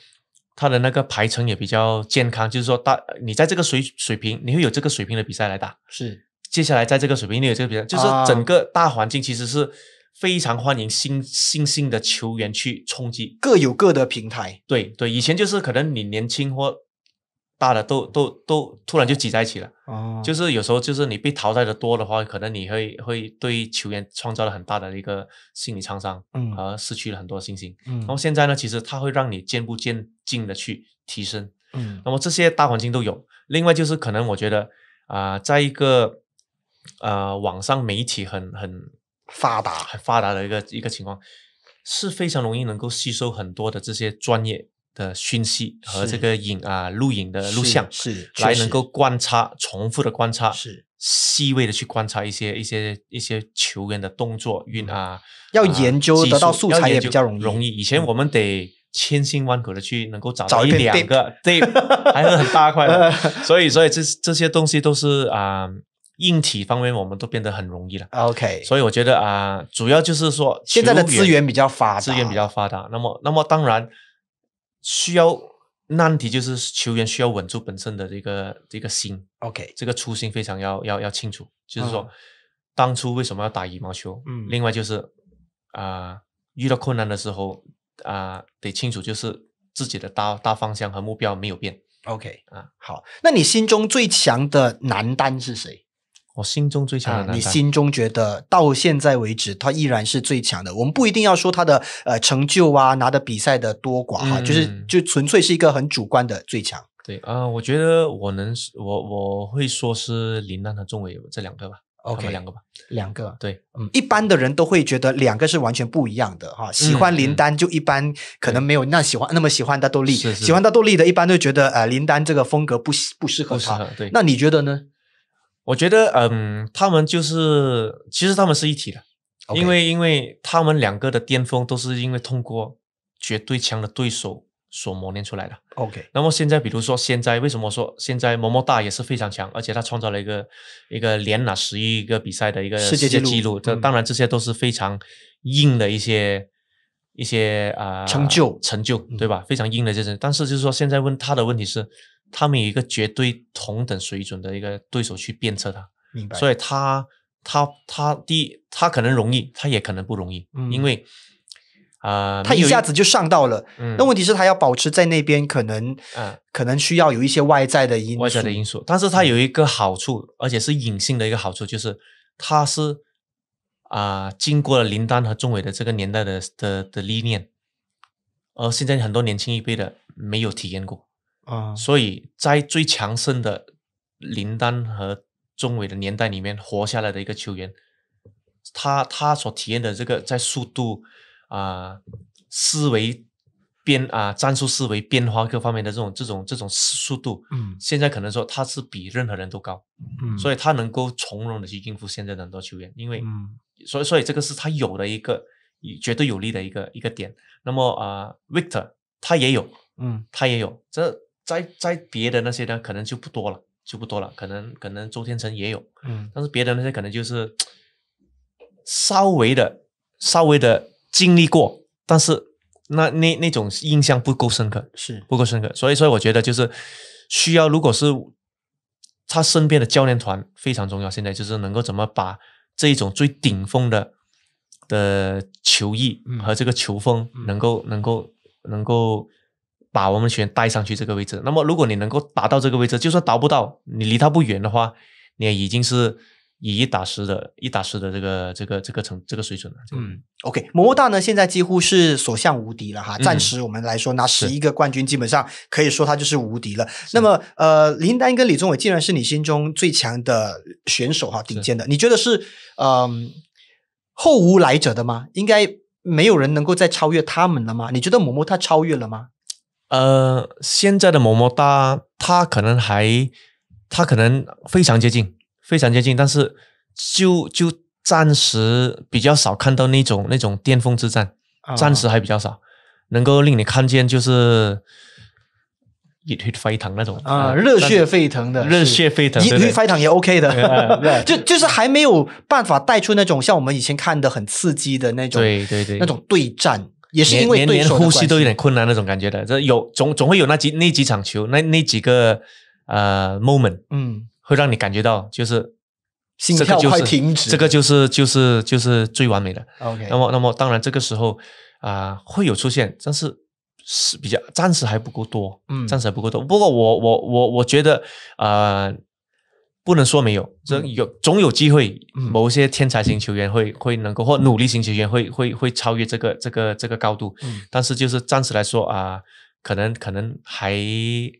他的那个排程也比较健康，就是说大你在这个水水平，你会有这个水平的比赛来打。是，接下来在这个水平，你有这个比赛，就是整个大环境其实是。非常欢迎新新兴的球员去冲击，各有各的平台。对对，以前就是可能你年轻或大的都都都突然就挤在一起了。哦，就是有时候就是你被淘汰的多的话，可能你会会对球员创造了很大的一个心理创伤，嗯，而失去了很多信心。嗯，然后现在呢，其实它会让你渐步渐进的去提升。嗯，那么这些大环境都有。另外就是可能我觉得啊，在一个呃网上媒体很很。发达很发达的一个一个情况，是非常容易能够吸收很多的这些专业的讯息和这个影啊录影的录像，是来能够观察、重复的观察，是细微的去观察一些一些一些球员的动作运啊，要研究得到素材也比较容易。容易以前我们得千辛万苦的去能够找到一两个，对，还是很大块的。所以，所以这这些东西都是啊。硬体方面，我们都变得很容易了。OK，所以我觉得啊，主要就是说，现在的资源比较发，资源比较发达。那么，那么当然需要难题就是球员需要稳住本身的一个一个心。OK，这个初心非常要要要清楚，就是说当初为什么要打羽毛球？嗯，另外就是啊，遇到困难的时候啊，得清楚就是自己的大大方向和目标没有变。OK，啊，好，那你心中最强的男单是谁？我心中最强的，你心中觉得到现在为止，他依然是最强的。我们不一定要说他的呃成就啊，拿的比赛的多寡哈，就是就纯粹是一个很主观的最强。对啊，我觉得我能，我我会说是林丹和钟伟这两个吧。OK，两个吧，两个。对，嗯，一般的人都会觉得两个是完全不一样的哈。喜欢林丹就一般可能没有那喜欢那么喜欢大豆力，喜欢大豆力的一般都觉得呃林丹这个风格不不适合他。对，那你觉得呢？我觉得，嗯，他们就是，其实他们是一体的，因为因为他们两个的巅峰都是因为通过绝对强的对手所磨练出来的。OK，那么现在，比如说现在为什么说现在某某哒也是非常强，而且他创造了一个一个连拿十一个比赛的一个世界纪录。这当然这些都是非常硬的一些一些啊成就成就，对吧？非常硬的这些。但是就是说，现在问他的问题是。他们有一个绝对同等水准的一个对手去鞭策他，明白？所以他他他第一他可能容易，他也可能不容易，因为啊，他一下子就上到了。那问题是，他要保持在那边，可能可能需要有一些外在的因素。外在的因素，但是他有一个好处，而且是隐性的一个好处，就是他是啊，经过了林丹和钟伟的这个年代的的的理念，而现在很多年轻一辈的没有体验过。啊，所以在最强盛的林丹和钟伟的年代里面活下来的一个球员，他他所体验的这个在速度啊、思维变啊、战术思维变化各方面的这种这种这种速度，嗯，现在可能说他是比任何人都高，嗯，所以他能够从容的去应付现在的很多球员，因为，嗯，所以所以这个是他有的一个绝对有利的一个一个点。那么啊，Victor 他也有，嗯，他也有这。在在别的那些呢，可能就不多了，就不多了。可能可能周天成也有，但是别的那些可能就是稍微的稍微的经历过，但是那那那种印象不够深刻，是不够深刻。所以说，我觉得就是需要，如果是他身边的教练团非常重要。现在就是能够怎么把这一种最顶峰的的球艺和这个球风，能够能够能够。把我们选带上去这个位置，那么如果你能够达到这个位置，就算达不到，你离他不远的话，你已经是以一打十的一打十的这个这个这个成这个水准了。嗯，OK，魔大呢现在几乎是所向无敌了哈。暂时我们来说拿十一个冠军，基本上可以说他就是无敌了。那么呃，林丹跟李宗伟既然是你心中最强的选手哈，顶尖的，你觉得是嗯后无来者的吗？应该没有人能够再超越他们了吗？你觉得魔魔他超越了吗？呃，现在的《么么哒》，它可能还，它可能非常接近，非常接近，但是就就暂时比较少看到那种那种巅峰之战，暂时还比较少，能够令你看见就是热血沸腾那种啊，热血沸腾的，热血沸腾，热血沸腾也 OK 的，就就是还没有办法带出那种像我们以前看的很刺激的那种，对对对，那种对战。也是因为连连呼吸都有点困难那种感觉的，这有总总会有那几那几场球，那那几个呃 moment，嗯，会让你感觉到就是心跳快停止，这个就是就是就是最完美的。OK，那么那么当然这个时候啊会有出现，但是是比较暂时还不够多，嗯，暂时还不够多。不过我我我我觉得呃。不能说没有，这有总有机会，某些天才型球员会会能够，或努力型球员会会会超越这个这个这个高度，但是就是暂时来说啊，可能可能还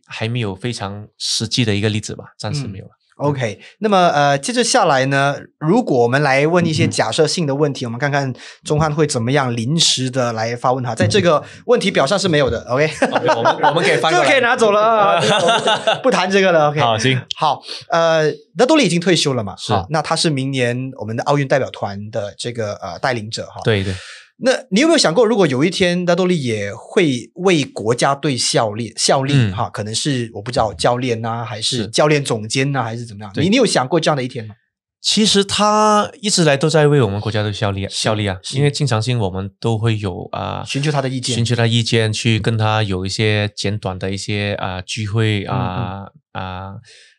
还没有非常实际的一个例子吧，暂时没有了。OK，那么呃，接着下来呢，如果我们来问一些假设性的问题，我们看看中汉会怎么样临时的来发问哈，在这个问题表上是没有的，OK，我们我们可以翻这个 可以拿走了 不谈这个了，OK，好，行，好，呃，德多利已经退休了嘛，是，那他是明年我们的奥运代表团的这个呃带领者哈，对对。那你有没有想过，如果有一天大多利也会为国家队效力效力哈？可能是我不知道教练呐，还是教练总监呐，还是怎么样？你你有想过这样的一天吗？其实他一直来都在为我们国家队效力效力啊，因为经常性我们都会有啊，寻求他的意见，寻求他意见去跟他有一些简短的一些啊聚会啊啊。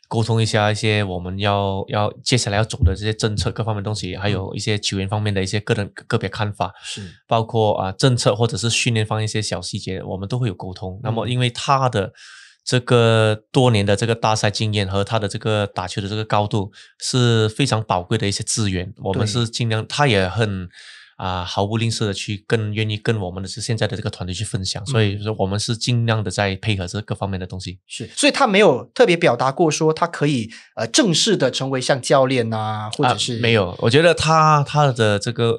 沟通一下一些我们要要接下来要走的这些政策各方面东西，还有一些球员方面的一些个人个别看法，是包括啊政策或者是训练方一些小细节，我们都会有沟通。那么因为他的这个多年的这个大赛经验和他的这个打球的这个高度是非常宝贵的一些资源，我们是尽量他也很。啊，毫不吝啬的去，更愿意跟我们的是现在的这个团队去分享，所以说我们是尽量的在配合这各方面的东西。是，所以他没有特别表达过说他可以呃正式的成为像教练啊，或者是没有，我觉得他他的这个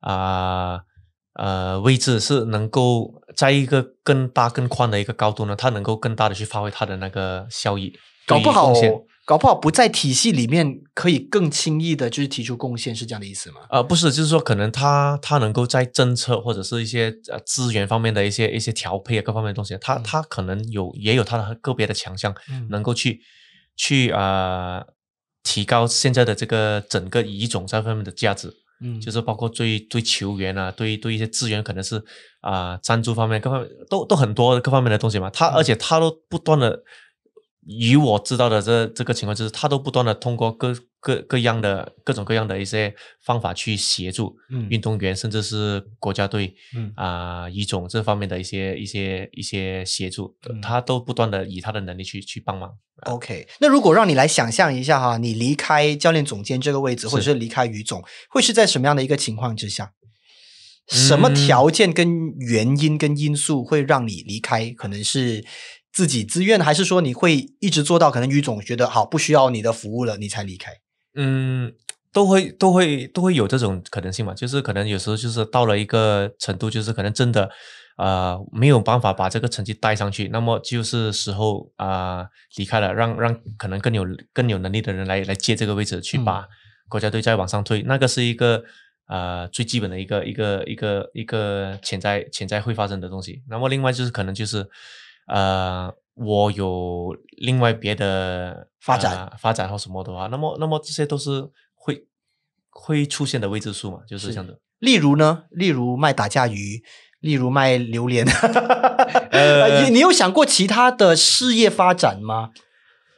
啊。呃，位置是能够在一个更大、更宽的一个高度呢，它能够更大的去发挥它的那个效益，搞不好，搞不好不在体系里面，可以更轻易的，就是提出贡献，是这样的意思吗？呃，不是，就是说可能他他能够在政策或者是一些呃资源方面的一些一些调配啊，各方面的东西，他他可能有也有他的个别的强项，能够去去呃提高现在的这个整个乙种这方面的价值。嗯，就是包括对对球员啊，对对一些资源，可能是啊，赞助方面，各方面都都很多各方面的东西嘛。他而且他都不断的，以我知道的这这个情况，就是他都不断的通过各。各各样的各种各样的一些方法去协助运动员，甚至是国家队，嗯啊，于总这方面的一些一些一些协助，他都不断的以他的能力去去帮忙。OK，那如果让你来想象一下哈，你离开教练总监这个位置，或者是离开于总会是在什么样的一个情况之下？什么条件跟原因跟因素会让你离开？可能是自己自愿，还是说你会一直做到？可能于总觉得好不需要你的服务了，你才离开？嗯，都会都会都会有这种可能性嘛，就是可能有时候就是到了一个程度，就是可能真的，啊，没有办法把这个成绩带上去，那么就是时候啊离开了，让让可能更有更有能力的人来来接这个位置，去把国家队再往上推，那个是一个啊最基本的一个一个一个一个潜在潜在会发生的东西。那么另外就是可能就是啊。我有另外别的发展，发展或什么的话，那么那么这些都是会会出现的未知数嘛，就是这样的。例如呢，例如卖打架鱼，例如卖榴莲，你你有想过其他的事业发展吗？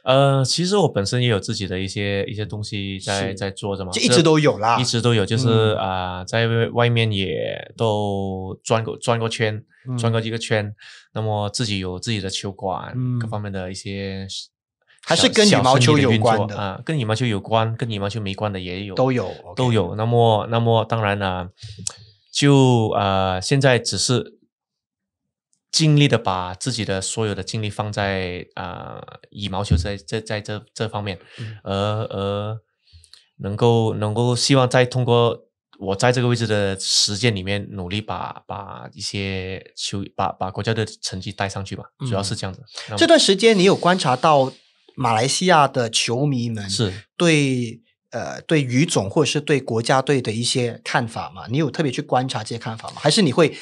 呃，其实我本身也有自己的一些一些东西在在做的嘛，就一直都有啦，一直都有，就是啊，在外面也都转过转过圈，转过几个圈，那么自己有自己的球馆，各方面的一些，还是跟羽毛球有关的啊，跟羽毛球有关，跟羽毛球没关的也有，都有都有。那么那么当然了，就呃现在只是。尽力的把自己的所有的精力放在啊羽毛球在在在这这方面，而而能够能够希望在通过我在这个位置的实践里面努力把把一些球把把国家队的成绩带上去吧，主要是这样子。这段时间你有观察到马来西亚的球迷们是对呃对于总或者是对国家队的一些看法吗？你有特别去观察这些看法吗？还是你会？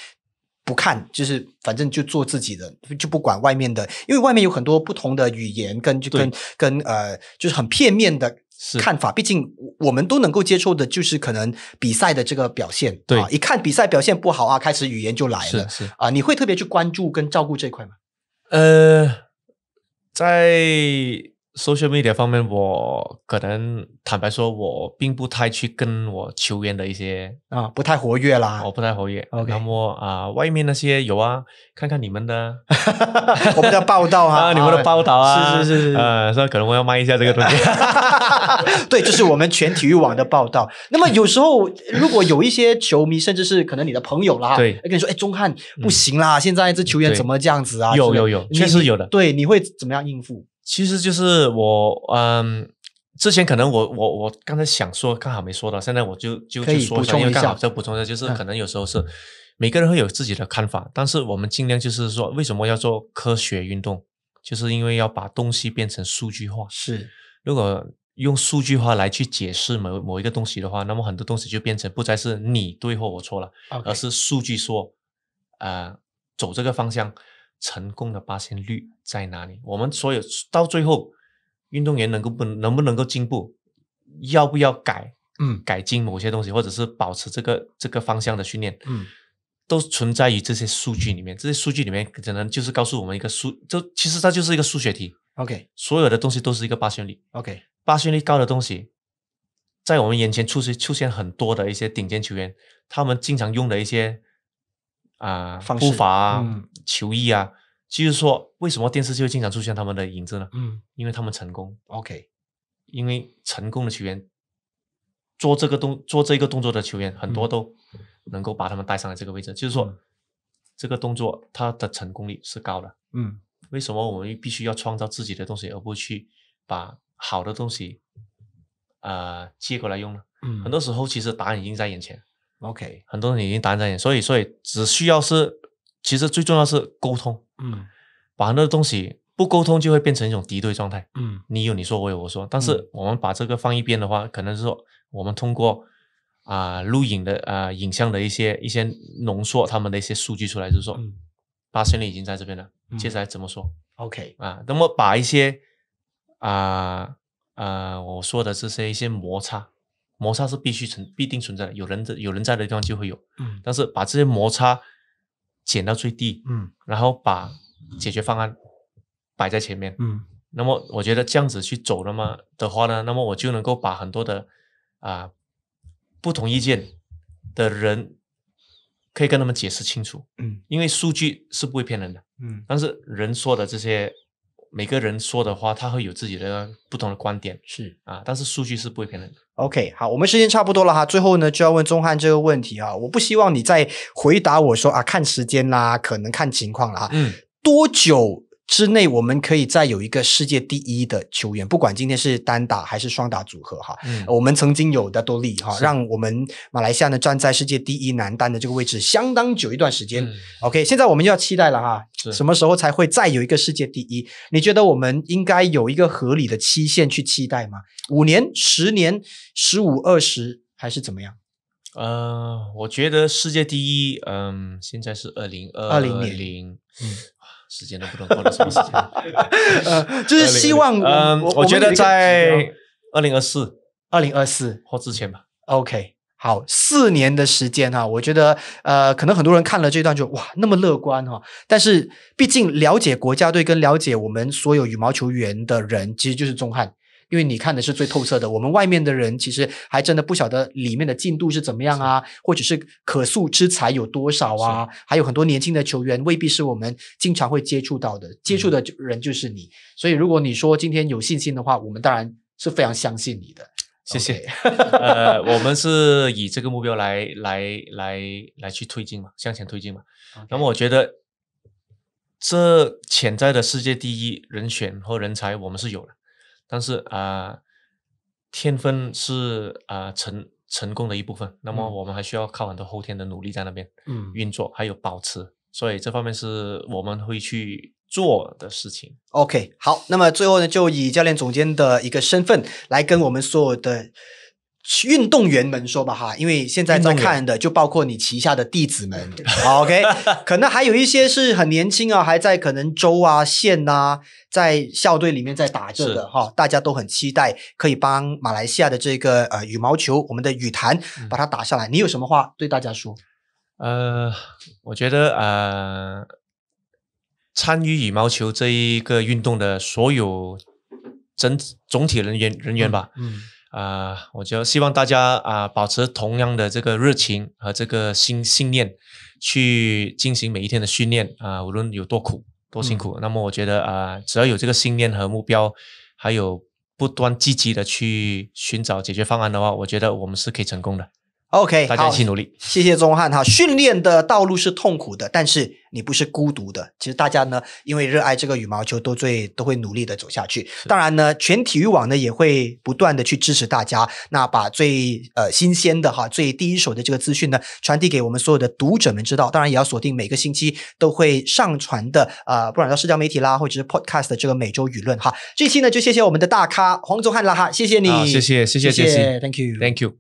不看，就是反正就做自己的，就不管外面的，因为外面有很多不同的语言，跟就跟跟呃，就是很片面的看法。毕竟我们都能够接受的，就是可能比赛的这个表现。对，一看比赛表现不好啊，开始语言就来了。是啊，你会特别去关注跟照顾这块吗？呃，在。social media 方面，我可能坦白说，我并不太去跟我球员的一些啊，不太活跃啦。我不太活跃。那么啊，外面那些有啊，看看你们的，我们的报道 啊，你们的报道啊，是是是，是。呃，以可能我要卖一下这个东西。对，就是我们全体育网的报道。那么有时候，如果有一些球迷，甚至是可能你的朋友啦，对，跟你说，哎，钟汉不行啦，现在这球员怎么这样子啊？有有有，确实有的。对，你会怎么样应付？其实就是我，嗯，之前可能我我我刚才想说，刚好没说到，现在我就就就说一下，刚好再补充一下，就是可能有时候是每个人会有自己的看法，但是我们尽量就是说，为什么要做科学运动，就是因为要把东西变成数据化。是，如果用数据化来去解释某某一个东西的话，那么很多东西就变成不再是你对或我错了，而是数据说，呃，走这个方向。成功的八仙率在哪里？我们所有到最后，运动员能够不能不能够进步，要不要改？嗯，改进某些东西，或者是保持这个这个方向的训练，嗯，都存在于这些数据里面。这些数据里面可能就是告诉我们一个数，就其实它就是一个数学题。OK，所有的东西都是一个八仙率。OK，八仙率高的东西，在我们眼前出现出现很多的一些顶尖球员，他们经常用的一些。啊，步伐啊，球衣啊，就是说，为什么电视就会经常出现他们的影子呢？嗯，因为他们成功。OK，因为成功的球员做这个动做这个动作的球员很多都能够把他们带上来这个位置，就是说，这个动作它的成功率是高的。嗯，为什么我们必须要创造自己的东西，而不去把好的东西啊借过来用呢？嗯，很多时候其实答案已经在眼前。O.K. 很多人已经达你，所以所以只需要是，其实最重要是沟通，嗯，把那个东西不沟通就会变成一种敌对状态，嗯，你有你说我有我说，但是我们把这个放一边的话，可能是说我们通过啊录影的啊影像的一些一些浓缩，他们的一些数据出来，就是说八千里已经在这边了，接下来怎么说？O.K. 啊，那么把一些啊啊我说的这些一些摩擦。摩擦是必须存必定存在的，有人的有人在的地方就会有，嗯，但是把这些摩擦减到最低，嗯，然后把解决方案摆在前面，嗯，那么我觉得这样子去走那么的话呢，那么我就能够把很多的啊不同意见的人可以跟他们解释清楚，嗯，因为数据是不会骗人的，嗯，但是人说的这些。每个人说的话，他会有自己的不同的观点，是啊，但是数据是不会偏的。OK，好，我们时间差不多了哈，最后呢就要问钟汉这个问题啊，我不希望你再回答我说啊，看时间啦，可能看情况了哈。嗯，多久？之内，我们可以再有一个世界第一的球员，不管今天是单打还是双打组合哈。嗯，我们曾经有的多利哈，让我们马来西亚呢站在世界第一男单的这个位置相当久一段时间。OK，现在我们就要期待了哈，什么时候才会再有一个世界第一？你觉得我们应该有一个合理的期限去期待吗？五年、十年、十五、二十，还是怎么样？呃，我觉得世界第一，嗯，现在是二零二零年。时间都不能过间、呃。就是希望。嗯，我觉得在二零二四、二零二四或之前吧。OK，好，四年的时间哈，我觉得呃，可能很多人看了这段就哇，那么乐观哈。但是毕竟了解国家队跟了解我们所有羽毛球员的人，其实就是钟汉。因为你看的是最透彻的，我们外面的人其实还真的不晓得里面的进度是怎么样啊，或者是可塑之才有多少啊，还有很多年轻的球员未必是我们经常会接触到的，接触的人就是你。所以如果你说今天有信心的话，我们当然是非常相信你的。谢谢。呃，我们是以这个目标来来来来去推进嘛，向前推进嘛。那么我觉得这潜在的世界第一人选和人才，我们是有了。但是啊，天分是啊成成功的一部分。那么我们还需要靠很多后天的努力在那边嗯运作，还有保持。所以这方面是我们会去做的事情。OK，好，那么最后呢，就以教练总监的一个身份来跟我们所有的。运动员们说吧哈，因为现在在看的就包括你旗下的弟子们，OK，可能还有一些是很年轻啊，还在可能州啊、县呐，在校队里面在打这个哈，大家都很期待可以帮马来西亚的这个呃羽毛球，我们的羽坛把它打下来。你有什么话对大家说？呃，我觉得呃，参与羽毛球这一个运动的所有整总体人员人员吧，嗯。啊，我就希望大家啊，保持同样的这个热情和这个信信念，去进行每一天的训练啊，无论有多苦、多辛苦。那么，我觉得啊，只要有这个信念和目标，还有不断积极的去寻找解决方案的话，我觉得我们是可以成功的。OK，大家一起努力。谢谢钟汉哈，训练的道路是痛苦的，但是你不是孤独的。其实大家呢，因为热爱这个羽毛球，都最都会努力的走下去。当然呢，全体育网呢也会不断的去支持大家，那把最呃新鲜的哈最第一手的这个资讯呢传递给我们所有的读者们知道。当然也要锁定每个星期都会上传的啊，不管到社交媒体啦，或者是 Podcast 的这个每周舆论哈。这期呢，就谢谢我们的大咖黄宗汉啦哈，谢谢你，谢谢谢谢谢谢，Thank you，Thank you。